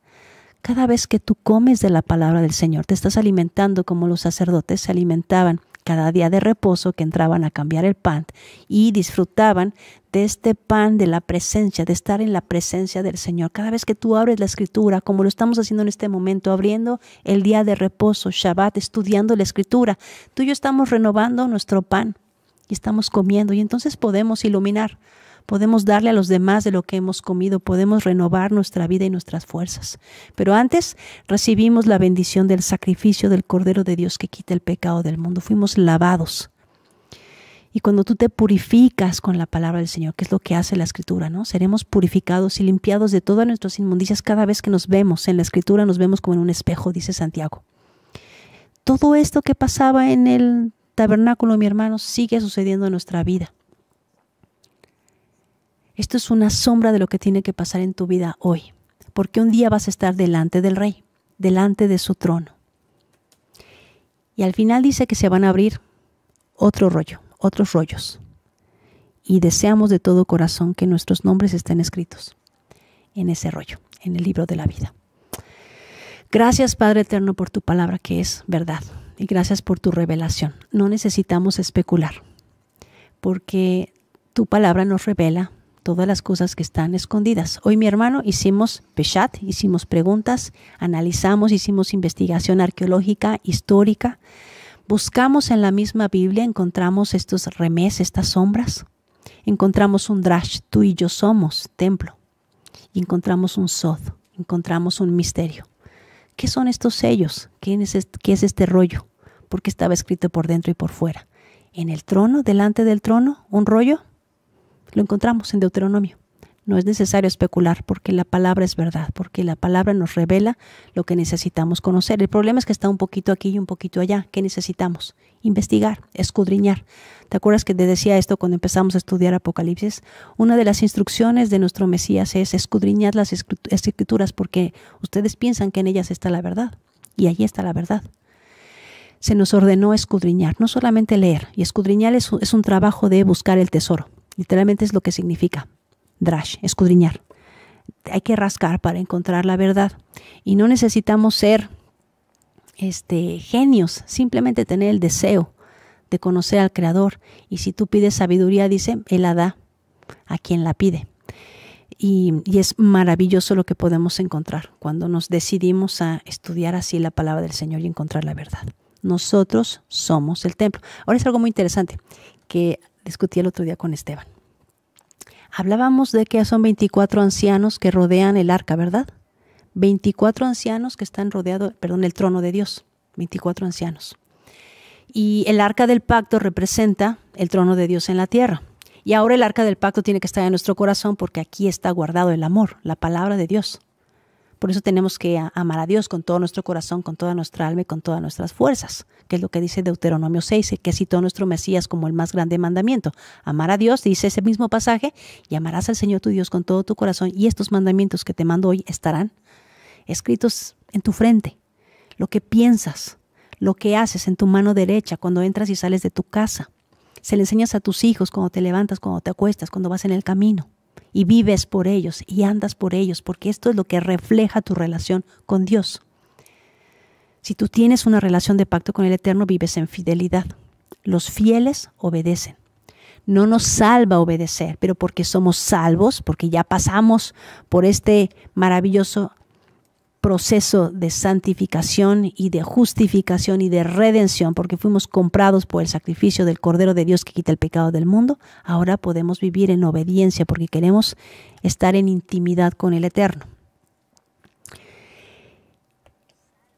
A: Cada vez que tú comes de la palabra del Señor, te estás alimentando como los sacerdotes se alimentaban cada día de reposo que entraban a cambiar el pan y disfrutaban de este pan de la presencia, de estar en la presencia del Señor. Cada vez que tú abres la escritura, como lo estamos haciendo en este momento, abriendo el día de reposo, Shabbat, estudiando la escritura, tú y yo estamos renovando nuestro pan y estamos comiendo y entonces podemos iluminar podemos darle a los demás de lo que hemos comido, podemos renovar nuestra vida y nuestras fuerzas. Pero antes recibimos la bendición del sacrificio del Cordero de Dios que quita el pecado del mundo. Fuimos lavados. Y cuando tú te purificas con la palabra del Señor, que es lo que hace la Escritura, ¿no? Seremos purificados y limpiados de todas nuestras inmundicias cada vez que nos vemos. En la Escritura nos vemos como en un espejo, dice Santiago. Todo esto que pasaba en el tabernáculo, mi hermano, sigue sucediendo en nuestra vida. Esto es una sombra de lo que tiene que pasar en tu vida hoy, porque un día vas a estar delante del rey, delante de su trono. Y al final dice que se van a abrir otro rollo, otros rollos. Y deseamos de todo corazón que nuestros nombres estén escritos en ese rollo, en el libro de la vida. Gracias Padre Eterno por tu palabra que es verdad y gracias por tu revelación. No necesitamos especular porque tu palabra nos revela todas las cosas que están escondidas. Hoy mi hermano hicimos peshat, hicimos preguntas, analizamos, hicimos investigación arqueológica, histórica. Buscamos en la misma Biblia, encontramos estos remes, estas sombras. Encontramos un drash, tú y yo somos templo. Y encontramos un sod, encontramos un misterio. ¿Qué son estos sellos? ¿Qué es este, qué es este rollo? Porque estaba escrito por dentro y por fuera. En el trono, delante del trono, un rollo lo encontramos en Deuteronomio. No es necesario especular porque la palabra es verdad, porque la palabra nos revela lo que necesitamos conocer. El problema es que está un poquito aquí y un poquito allá. ¿Qué necesitamos? Investigar, escudriñar. ¿Te acuerdas que te decía esto cuando empezamos a estudiar Apocalipsis? Una de las instrucciones de nuestro Mesías es escudriñar las escrituras porque ustedes piensan que en ellas está la verdad. Y allí está la verdad. Se nos ordenó escudriñar, no solamente leer. Y escudriñar es, es un trabajo de buscar el tesoro Literalmente es lo que significa drash, escudriñar. Hay que rascar para encontrar la verdad. Y no necesitamos ser este, genios, simplemente tener el deseo de conocer al Creador. Y si tú pides sabiduría, dice, Él la da a quien la pide. Y, y, es maravilloso lo que podemos encontrar cuando nos decidimos a estudiar así la palabra del Señor y encontrar la verdad. Nosotros somos el templo. Ahora es algo muy interesante, que discutí el otro día con Esteban. Hablábamos de que son 24 ancianos que rodean el arca, ¿verdad? 24 ancianos que están rodeados, perdón, el trono de Dios. 24 ancianos. Y el arca del pacto representa el trono de Dios en la tierra. Y ahora el arca del pacto tiene que estar en nuestro corazón porque aquí está guardado el amor, la palabra de Dios. Por eso tenemos que amar a Dios con todo nuestro corazón, con toda nuestra alma y con todas nuestras fuerzas, que es lo que dice Deuteronomio 6, que citó nuestro Mesías como el más grande mandamiento. Amar a Dios, dice ese mismo pasaje, y amarás al Señor tu Dios con todo tu corazón, y estos mandamientos que te mando hoy estarán escritos en tu frente, lo que piensas, lo que haces en tu mano derecha cuando entras y sales de tu casa. Se le enseñas a tus hijos cuando te levantas, cuando te acuestas, cuando vas en el camino y vives por ellos y andas por ellos, porque esto es lo que refleja tu relación con Dios. Si tú tienes una relación de pacto con el Eterno, vives en fidelidad. Los fieles obedecen. No nos salva obedecer, pero porque somos salvos, porque ya pasamos por este maravilloso proceso de santificación y de justificación y de redención, porque fuimos comprados por el sacrificio del Cordero de Dios que quita el pecado del mundo, ahora podemos vivir en obediencia porque queremos estar en intimidad con el Eterno.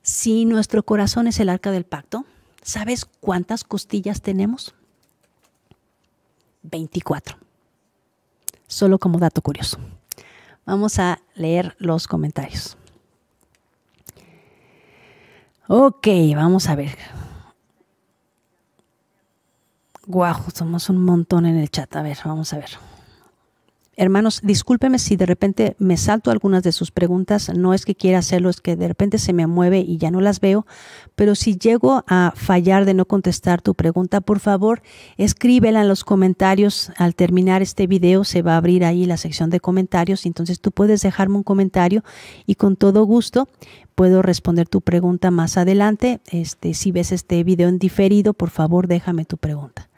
A: Si nuestro corazón es el arca del pacto, ¿sabes cuántas costillas tenemos? 24. Solo como dato curioso. Vamos a leer los comentarios. Ok, vamos a ver. Guau, somos un montón en el chat. A ver, vamos a ver. Hermanos, discúlpeme si de repente me salto algunas de sus preguntas, no es que quiera hacerlo, es que de repente se me mueve y ya no las veo, pero si llego a fallar de no contestar tu pregunta, por favor, escríbela en los comentarios. Al terminar este video se va a abrir ahí la sección de comentarios, entonces tú puedes dejarme un comentario y con todo gusto puedo responder tu pregunta más adelante. Este, si ves este video en diferido, por favor, déjame tu pregunta.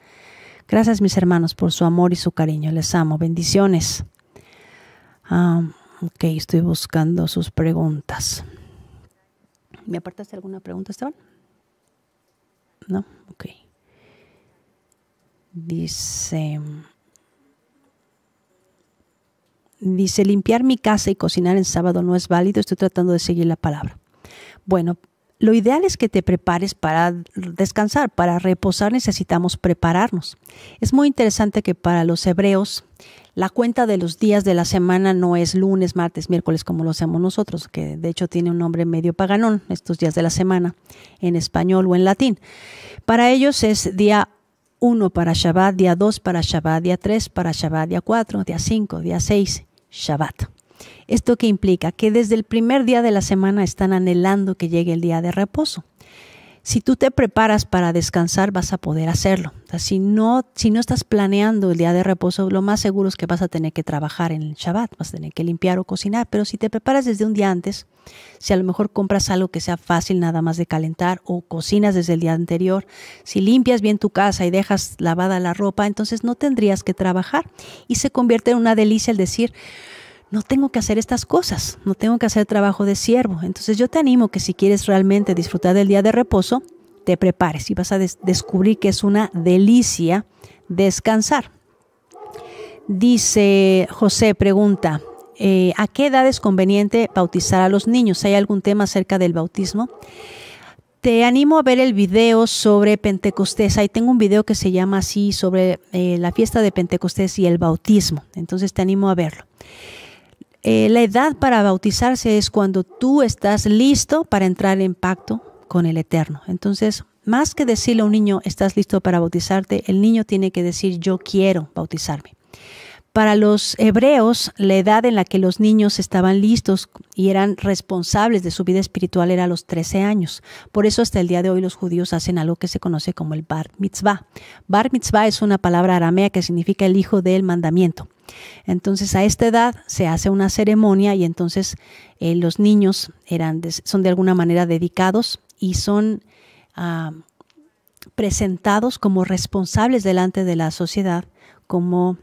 A: Gracias mis hermanos por su amor y su cariño. Les amo. Bendiciones. Ah, ok, estoy buscando sus preguntas. ¿Me apartaste alguna pregunta, Esteban? No, ok. Dice... Dice, limpiar mi casa y cocinar en sábado no es válido, estoy tratando de seguir la palabra. Bueno, lo ideal es que te prepares para descansar, para reposar necesitamos prepararnos. Es muy interesante que para los hebreos la cuenta de los días de la semana no es lunes, martes, miércoles como lo hacemos nosotros, que de hecho tiene un nombre medio paganón, estos días de la semana, en español o en latín. Para ellos es día 1 para Shabbat, día 2 para Shabbat, día 3 para Shabbat, día 4, día 5, día 6, Shabbat. ¿Esto que implica? Que desde el primer día de la semana están anhelando que llegue el día de reposo. Si tú te preparas para descansar, vas a poder hacerlo. si, no, si no estás planeando el día de reposo, lo más seguro es que vas a tener que trabajar en el Shabbat, vas a tener que limpiar o cocinar. Pero si te preparas desde un día antes, si a lo mejor compras algo que sea fácil nada más de calentar o cocinas desde el día anterior, si limpias bien tu casa y dejas lavada la ropa, entonces no tendrías que trabajar. Y se convierte en una delicia el decir, no tengo que hacer estas cosas, no tengo que hacer trabajo de siervo. Entonces yo te animo que si quieres realmente disfrutar del día de reposo, te prepares y vas a descubrir que es una delicia descansar. Dice José, pregunta, eh, ¿a qué edad es conveniente bautizar a los niños? ¿Hay algún tema acerca del bautismo? Te animo a ver el video sobre Pentecostés. Ahí tengo un video que se llama así sobre eh, la fiesta de Pentecostés y el bautismo. Entonces te animo a verlo. Eh, la edad para bautizarse es cuando tú estás listo para entrar en pacto con el Eterno. Entonces, más que decirle a un niño, estás listo para bautizarte, el niño tiene que decir, yo quiero bautizarme. Para los hebreos, la edad en la que los niños estaban listos y eran responsables de su vida espiritual era los 13 años. Por eso hasta el día de hoy los judíos hacen algo que se conoce como el bar mitzvah. Bar mitzvah es una palabra aramea que significa el hijo del mandamiento. Entonces a esta edad se hace una ceremonia y entonces eh, los niños eran son de alguna manera dedicados y son ah, presentados como responsables delante de la sociedad, como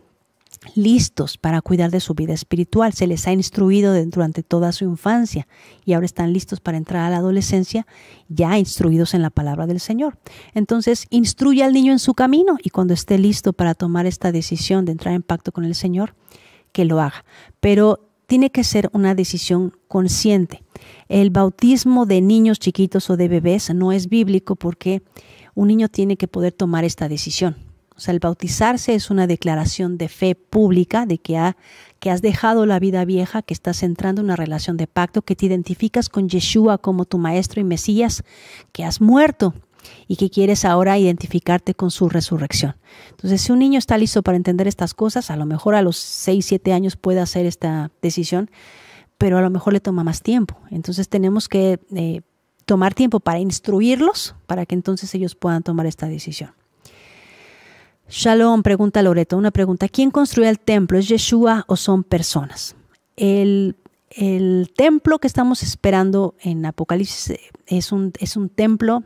A: listos para cuidar de su vida espiritual. Se les ha instruido durante toda su infancia y ahora están listos para entrar a la adolescencia ya instruidos en la palabra del Señor. Entonces, instruye al niño en su camino y cuando esté listo para tomar esta decisión de entrar en pacto con el Señor, que lo haga. Pero tiene que ser una decisión consciente. El bautismo de niños chiquitos o de bebés no es bíblico porque un niño tiene que poder tomar esta decisión o sea, el bautizarse es una declaración de fe pública de que, ha, que has dejado la vida vieja, que estás entrando en una relación de pacto, que te identificas con Yeshua como tu maestro y Mesías, que has muerto y que quieres ahora identificarte con su resurrección. Entonces, si un niño está listo para entender estas cosas, a lo mejor a los 6, 7 años puede hacer esta decisión, pero a lo mejor le toma más tiempo. Entonces, tenemos que eh, tomar tiempo para instruirlos, para que entonces ellos puedan tomar esta decisión. Shalom, pregunta Loreto, una pregunta. ¿Quién construye el templo? ¿Es Yeshua o son personas? El, el templo que estamos esperando en Apocalipsis eh, es un, es un templo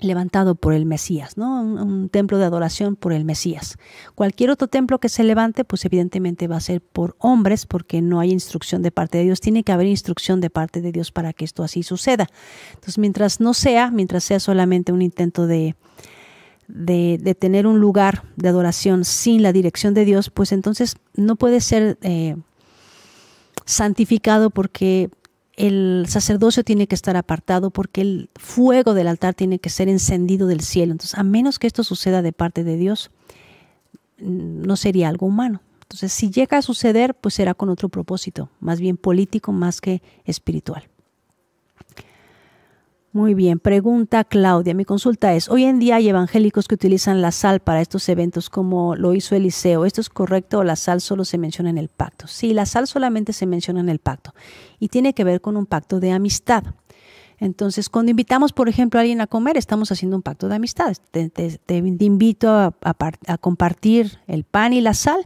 A: levantado por el Mesías, ¿no? un, templo de adoración por el Mesías. Cualquier otro templo que se levante, pues evidentemente va a ser por hombres, porque no hay instrucción de parte de Dios. Tiene que haber instrucción de parte de Dios para que esto así suceda. Entonces, mientras no sea, mientras sea solamente un intento de de, tener un lugar de adoración sin la dirección de Dios, pues entonces no puede ser eh, santificado porque el sacerdocio tiene que estar apartado, porque el fuego del altar tiene que ser encendido del cielo. Entonces, a menos que esto suceda de parte de Dios, mm, no sería algo humano. Entonces, si llega a suceder, pues será con otro propósito, más bien político, más que espiritual. Muy bien, pregunta Claudia. Mi consulta es, hoy en día hay evangélicos que utilizan la sal para estos eventos como lo hizo Eliseo. ¿Esto es correcto o la sal solo se menciona en el pacto? Sí, la sal solamente se menciona en el pacto y tiene que ver con un pacto de amistad. Entonces, cuando invitamos, por ejemplo, a alguien a comer, estamos haciendo un pacto de amistad. Te, invito a compartir el pan y la sal.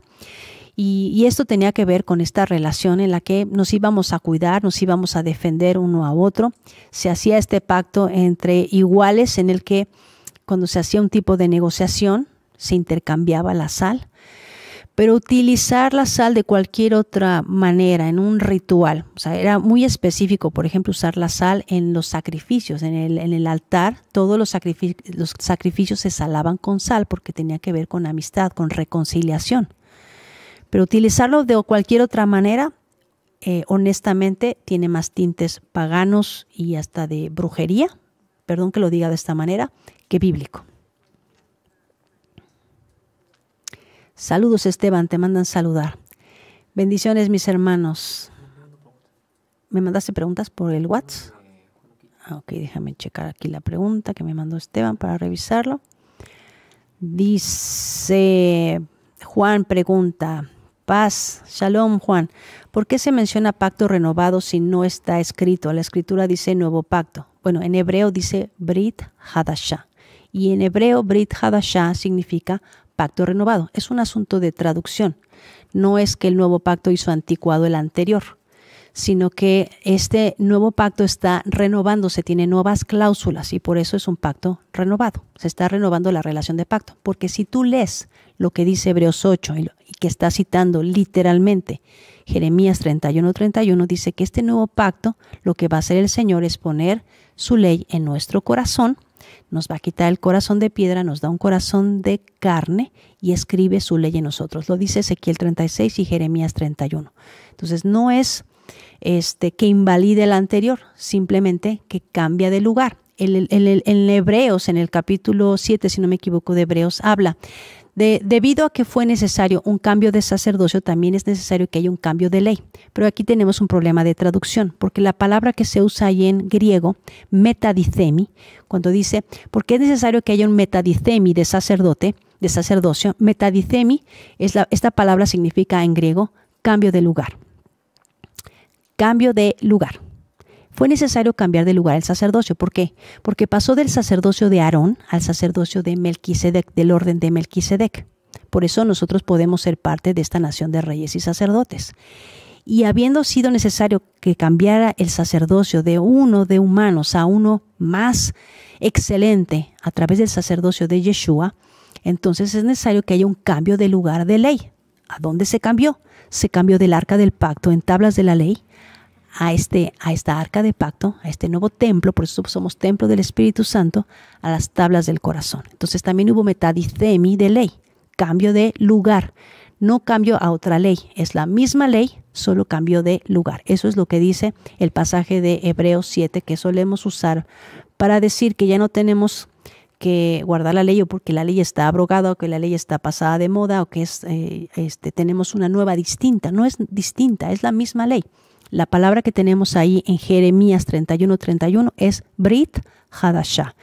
A: Y, esto tenía que ver con esta relación en la que nos íbamos a cuidar, nos íbamos a defender uno a otro. Se hacía este pacto entre iguales en el que cuando se hacía un tipo de negociación se intercambiaba la sal. Pero utilizar la sal de cualquier otra manera, en un ritual, o sea, era muy específico, por ejemplo, usar la sal en los sacrificios, en el, altar, todos los, los sacrificios se salaban con sal porque tenía que ver con amistad, con reconciliación. Pero utilizarlo de cualquier otra manera, eh, honestamente, tiene más tintes paganos y hasta de brujería, perdón que lo diga de esta manera, que bíblico. Saludos Esteban, te mandan saludar. Bendiciones mis hermanos. ¿Me mandaste preguntas por el WhatsApp? Ah, ok, déjame checar aquí la pregunta que me mandó Esteban para revisarlo. Dice Juan pregunta, Paz, shalom Juan. ¿Por qué se menciona pacto renovado si no está escrito? La escritura dice nuevo pacto. Bueno, en hebreo dice Brit hadasha Y en hebreo Brit hadasha significa pacto renovado. Es un asunto de traducción. No es que el nuevo pacto hizo anticuado el anterior sino que este nuevo pacto está renovándose, tiene nuevas cláusulas y por eso es un pacto renovado. Se está renovando la relación de pacto, porque si tú lees lo que dice Hebreos 8 y, que está citando literalmente Jeremías 31, 31, dice que este nuevo pacto lo que va a hacer el Señor es poner su ley en nuestro corazón, nos va a quitar el corazón de piedra, nos da un corazón de carne y escribe su ley en nosotros. Lo dice Ezequiel 36 y Jeremías 31. Entonces no es este, que invalide el anterior, simplemente que cambia de lugar. En, Hebreos, en el capítulo 7, si no me equivoco, de Hebreos habla de, debido a que fue necesario un cambio de sacerdocio, también es necesario que haya un cambio de ley. Pero aquí tenemos un problema de traducción, porque la palabra que se usa ahí en griego, metadicemi, cuando dice, porque es necesario que haya un metadicemi de sacerdote, de sacerdocio, metadicemi, es esta palabra significa en griego cambio de lugar. Cambio de lugar. Fue necesario cambiar de lugar el sacerdocio. ¿Por qué? Porque pasó del sacerdocio de Aarón al sacerdocio de Melquisedec, del orden de Melquisedec. Por eso nosotros podemos ser parte de esta nación de reyes y sacerdotes. Y habiendo sido necesario que cambiara el sacerdocio de uno de humanos a uno más excelente a través del sacerdocio de Yeshua, entonces es necesario que haya un cambio de lugar de ley. ¿A dónde se cambió? Se cambió del arca del pacto en tablas de la ley a, este, a esta arca de pacto, a este nuevo templo, por eso somos templo del Espíritu Santo, a las tablas del corazón. Entonces también hubo metadicemi de ley, cambio de lugar, no cambio a otra ley, es la misma ley, solo cambio de lugar. Eso es lo que dice el pasaje de Hebreos 7 que solemos usar para decir que ya no tenemos que guardar la ley o porque la ley está abrogada o que la ley está pasada de moda o que es, eh, este, tenemos una nueva distinta. No es distinta, es la misma ley. La palabra que tenemos ahí en Jeremías 31, 31 es Brit Hadashah.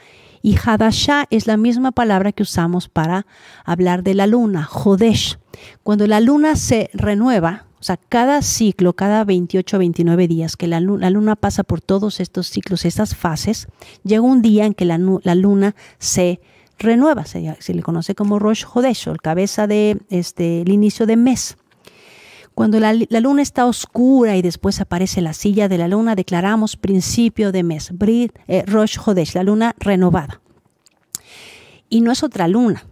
A: Y Hadasha es la misma palabra que usamos para hablar de la luna, Jodesh. Cuando la luna se renueva, o sea, cada ciclo, cada 28 29 días que la luna, pasa por todos estos ciclos, estas fases, llega un día en que la, luna se renueva, se, le conoce como Rosh Hodesh, o el cabeza de este, el inicio de mes. Cuando la, luna está oscura y después aparece la silla de la luna, declaramos principio de mes, Brit, eh, Rosh Hodesh, la luna renovada. Y no es otra luna,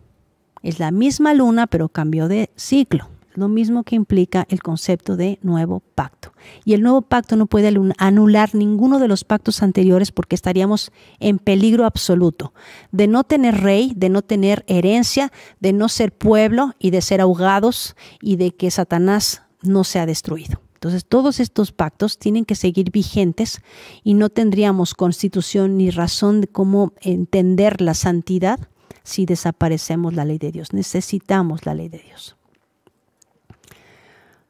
A: es la misma luna, pero cambió de ciclo. Lo mismo que implica el concepto de nuevo pacto. Y el nuevo pacto no puede anular ninguno de los pactos anteriores porque estaríamos en peligro absoluto de no tener rey, de no tener herencia, de no ser pueblo y de ser ahogados y de que Satanás no se ha destruido. Entonces, todos estos pactos tienen que seguir vigentes y no tendríamos constitución ni razón de cómo entender la santidad si desaparecemos la ley de Dios. Necesitamos la ley de Dios.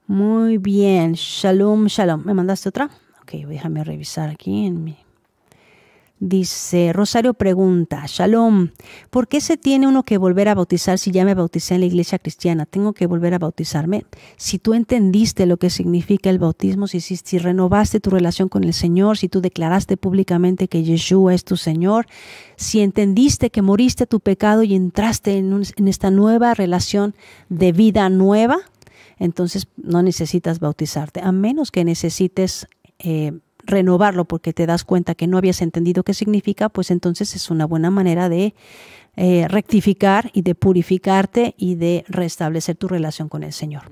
A: Muy bien, shalom, shalom. ¿Me mandaste otra? Ok, déjame revisar aquí en mi Dice, Rosario pregunta, Shalom, ¿por qué se tiene uno que volver a bautizar si ya me bauticé en la iglesia cristiana? ¿Tengo que volver a bautizarme? Si tú entendiste lo que significa el bautismo, si, renovaste tu relación con el Señor, si tú declaraste públicamente que Yeshua es tu Señor, si entendiste que moriste tu pecado y entraste en, esta nueva relación de vida nueva, entonces no necesitas bautizarte, a menos que necesites... Eh, renovarlo porque te das cuenta que no habías entendido qué significa, pues entonces es una buena manera de eh, rectificar y de purificarte y de restablecer tu relación con el Señor.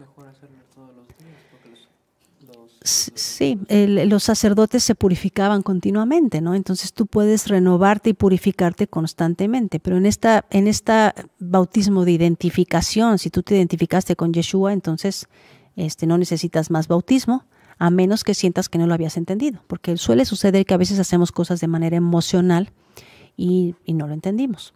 A: Sí, los sacerdotes se purificaban continuamente, ¿no? Entonces tú puedes renovarte y purificarte constantemente, pero en esta en este bautismo de identificación, si tú te identificaste con Yeshua, entonces este no necesitas más bautismo, a menos que sientas que no lo habías entendido, porque suele suceder que a veces hacemos cosas de manera emocional y, no lo entendimos.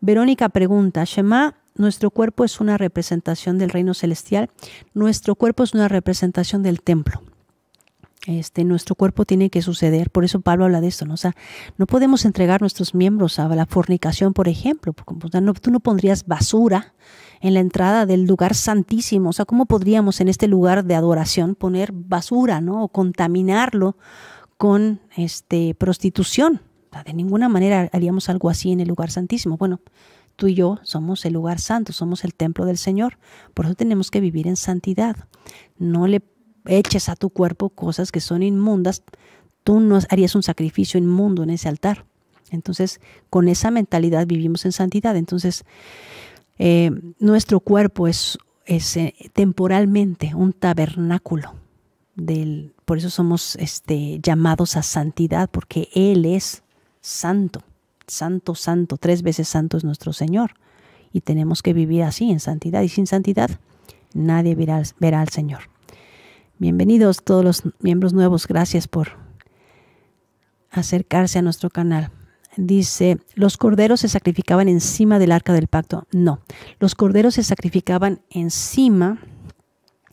A: Verónica pregunta, Shema, nuestro cuerpo es una representación del reino celestial, nuestro cuerpo es una representación del templo este, nuestro cuerpo tiene que suceder. Por eso Pablo habla de esto, ¿no? sea, no podemos entregar nuestros miembros a la fornicación, por ejemplo. Porque, tú no pondrías basura en la entrada del lugar santísimo. O sea, ¿cómo podríamos en este lugar de adoración poner basura, ¿no? O contaminarlo con este, prostitución. de ninguna manera haríamos algo así en el lugar santísimo. Bueno, tú y yo somos el lugar santo, somos el templo del Señor. Por eso tenemos que vivir en santidad. No le eches a tu cuerpo cosas que son inmundas, tú no harías un sacrificio inmundo en ese altar. Entonces, con esa mentalidad vivimos en santidad. Entonces, eh, nuestro cuerpo es, eh, temporalmente un tabernáculo. Del, por eso somos este, llamados a santidad, porque Él es santo, santo, santo, tres veces santo es nuestro Señor. Y tenemos que vivir así, en santidad. Y sin santidad, nadie verá al Señor. Bienvenidos todos los miembros nuevos. Gracias por acercarse a nuestro canal. Dice, los corderos se sacrificaban encima del arca del pacto. No, los corderos se sacrificaban encima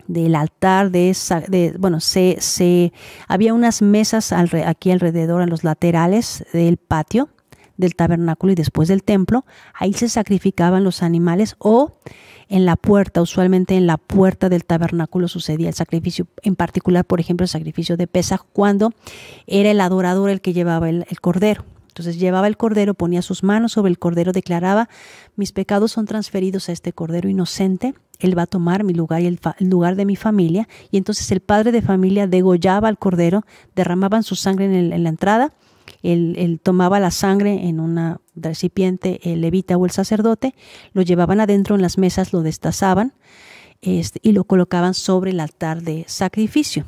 A: del altar de, esa, de bueno, se, se, había unas mesas aquí alrededor, en los laterales del patio, del tabernáculo y después del templo. Ahí se sacrificaban los animales o en la puerta, usualmente en la puerta del tabernáculo sucedía el sacrificio, en particular, por ejemplo, el sacrificio de Pesaj, cuando era el adorador el que llevaba el, cordero. Entonces llevaba el cordero, ponía sus manos sobre el cordero, declaraba, mis pecados son transferidos a este cordero inocente, él va a tomar mi lugar y el, lugar de mi familia. Y entonces el padre de familia degollaba al cordero, derramaban su sangre en la entrada él, tomaba la sangre en un recipiente, el levita o el sacerdote, lo llevaban adentro en las mesas, lo destazaban este, y lo colocaban sobre el altar de sacrificio.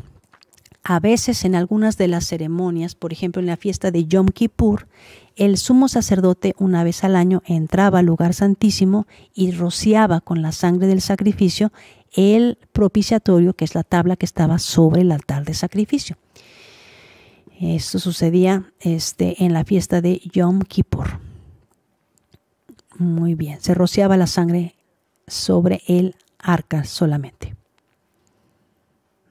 A: A veces en algunas de las ceremonias, por ejemplo en la fiesta de Yom Kippur, el sumo sacerdote una vez al año entraba al lugar santísimo y rociaba con la sangre del sacrificio el propiciatorio, que es la tabla que estaba sobre el altar de sacrificio. Esto sucedía este, en la fiesta de Yom Kippur. Muy bien, se rociaba la sangre sobre el arca solamente.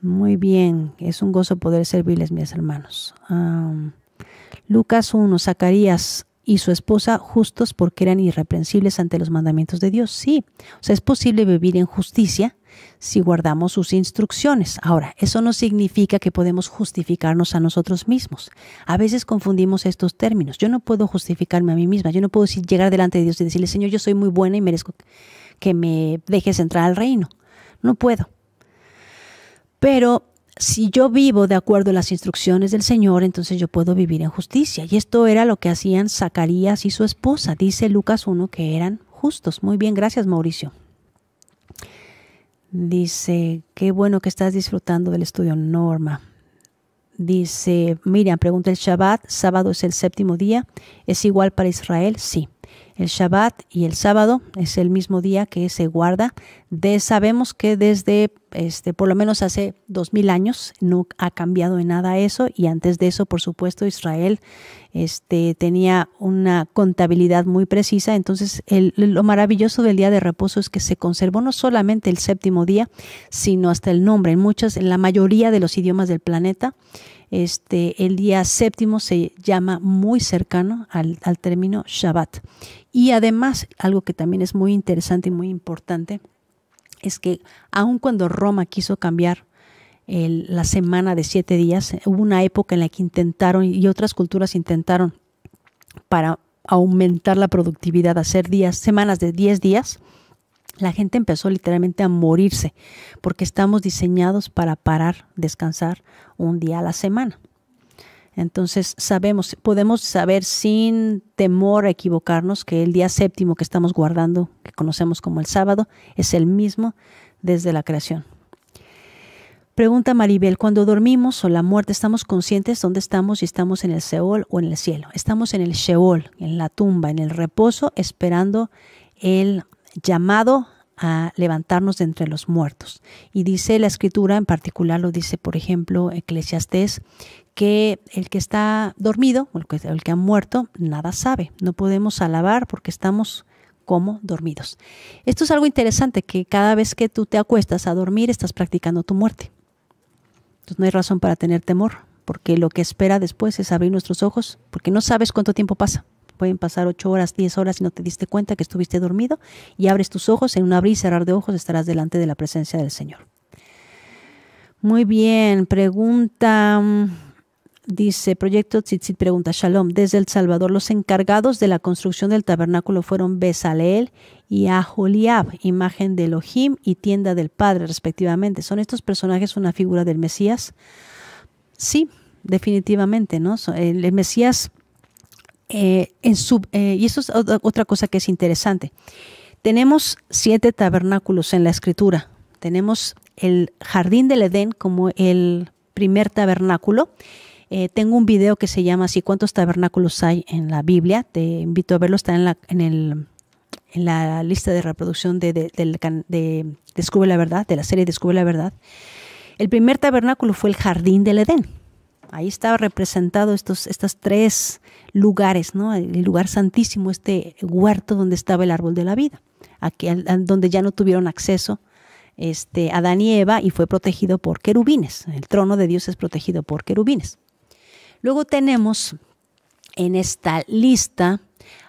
A: Muy bien, es un gozo poder servirles, mis hermanos. Lucas 1, Zacarías y su esposa justos porque eran irreprensibles ante los mandamientos de Dios. Sí, o sea, es posible vivir en justicia si guardamos sus instrucciones. Ahora, eso no significa que podemos justificarnos a nosotros mismos. A veces confundimos estos términos. Yo no puedo justificarme a mí misma. Yo no puedo llegar delante de Dios y decirle, Señor, yo soy muy buena y merezco que me dejes entrar al reino. No puedo. Pero si yo vivo de acuerdo a las instrucciones del Señor, entonces yo puedo vivir en justicia. Y esto era lo que hacían Zacarías y su esposa. Dice Lucas 1 que eran justos. Muy bien, gracias Mauricio. Dice, qué bueno que estás disfrutando del estudio Norma. Dice, Miriam, pregunta el Shabbat, sábado es el séptimo día, ¿es igual para Israel? Sí. El Shabbat y el sábado es el mismo día que se guarda. De, sabemos que desde este, por lo menos hace dos mil años no ha cambiado en nada eso y antes de eso, por supuesto, Israel este, tenía una contabilidad muy precisa. Entonces, lo maravilloso del día de reposo es que se conservó no solamente el séptimo día, sino hasta el nombre. En muchas, en la mayoría de los idiomas del planeta, este, el día séptimo se llama muy cercano al, al término Shabbat. Y además, algo que también es muy interesante y muy importante, es que aun cuando Roma quiso cambiar la semana de siete días. Hubo una época en la que intentaron y otras culturas intentaron para aumentar la productividad, hacer días, semanas de diez días, la gente empezó literalmente a morirse, porque estamos diseñados para parar, descansar un día a la semana. Entonces sabemos, podemos saber sin temor a equivocarnos que el día séptimo que estamos guardando, que conocemos como el sábado, es el mismo desde la creación. Pregunta Maribel, cuando dormimos o la muerte, ¿estamos conscientes dónde estamos? y estamos en el Seol o en el cielo. Estamos en el Sheol, en la tumba, en el reposo, esperando el llamado a levantarnos de entre los muertos. Y dice la escritura, en particular lo dice, por ejemplo, Eclesiastés, que el que está dormido o el que, el que ha muerto, nada sabe. No podemos alabar porque estamos como dormidos. Esto es algo interesante, que cada vez que tú te acuestas a dormir, estás practicando tu muerte. Entonces pues, no hay razón para tener temor, porque lo que espera después es abrir nuestros ojos, porque no sabes cuánto tiempo pasa. Pueden pasar ocho horas, diez horas y no te diste cuenta que estuviste dormido y abres tus ojos, en un abrir y cerrar de ojos estarás delante de la presencia del Señor. Muy bien, pregunta mm, dice, Proyecto Tzitzit pregunta, Shalom, desde El Salvador los encargados de la construcción del tabernáculo fueron Besaleel y Aholiab, imagen de Elohim y tienda del Padre, respectivamente. ¿Son estos personajes una figura del Mesías? Sí, definitivamente, ¿no? El Mesías, eh, eh, y eso es otra cosa que es interesante. Tenemos siete tabernáculos en la escritura. Tenemos el jardín del Edén como el primer tabernáculo eh, tengo un video que se llama así, ¿cuántos tabernáculos hay en la Biblia? Te invito a verlo, está en la, en en la lista de reproducción de, Descubre la Verdad, de la serie Descubre la Verdad. El primer tabernáculo fue el jardín del Edén. Ahí estaba representado estos, tres lugares, ¿no? El lugar santísimo, este huerto donde estaba el árbol de la vida, aquí, donde ya no tuvieron acceso este, Adán y Eva y fue protegido por querubines. El trono de Dios es protegido por querubines. Luego tenemos en esta lista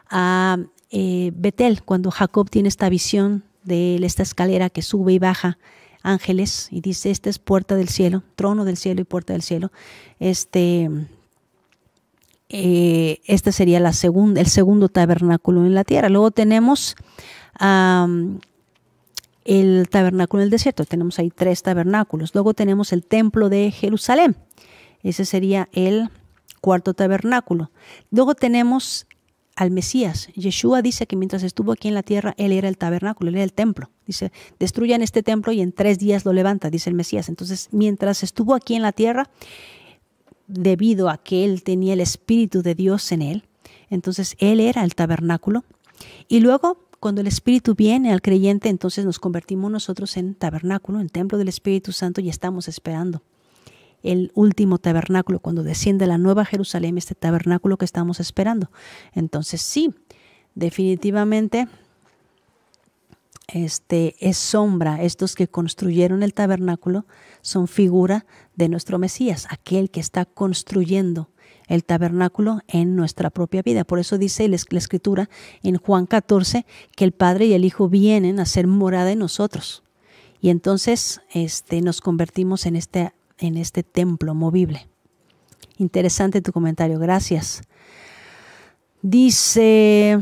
A: a eh, Betel, cuando Jacob tiene esta visión de esta escalera que sube y baja ángeles y dice, esta es puerta del cielo, trono del cielo y puerta del cielo. Este, eh, sería el segundo tabernáculo en la tierra. Luego tenemos el tabernáculo del desierto, tenemos ahí tres tabernáculos. Luego tenemos el templo de Jerusalén, ese sería el cuarto tabernáculo. Luego tenemos al Mesías. Yeshua dice que mientras estuvo aquí en la tierra, él era el tabernáculo, él era el templo. Dice, destruyan este templo y en tres días lo levanta, dice el Mesías. Entonces, mientras estuvo aquí en la tierra, debido a que él tenía el Espíritu de Dios en él, entonces él era el tabernáculo. Y luego, cuando el Espíritu viene al creyente, entonces nos convertimos nosotros en tabernáculo, en templo del Espíritu Santo y estamos esperando el último tabernáculo, cuando desciende la nueva Jerusalén, este tabernáculo que estamos esperando. Entonces sí, definitivamente este es sombra, estos que construyeron el tabernáculo son figura de nuestro Mesías, aquel que está construyendo el tabernáculo en nuestra propia vida. Por eso dice la escritura en Juan 14 que el Padre y el Hijo vienen a ser morada en nosotros. Y entonces este, nos convertimos en este en este templo movible. Interesante tu comentario, gracias. Dice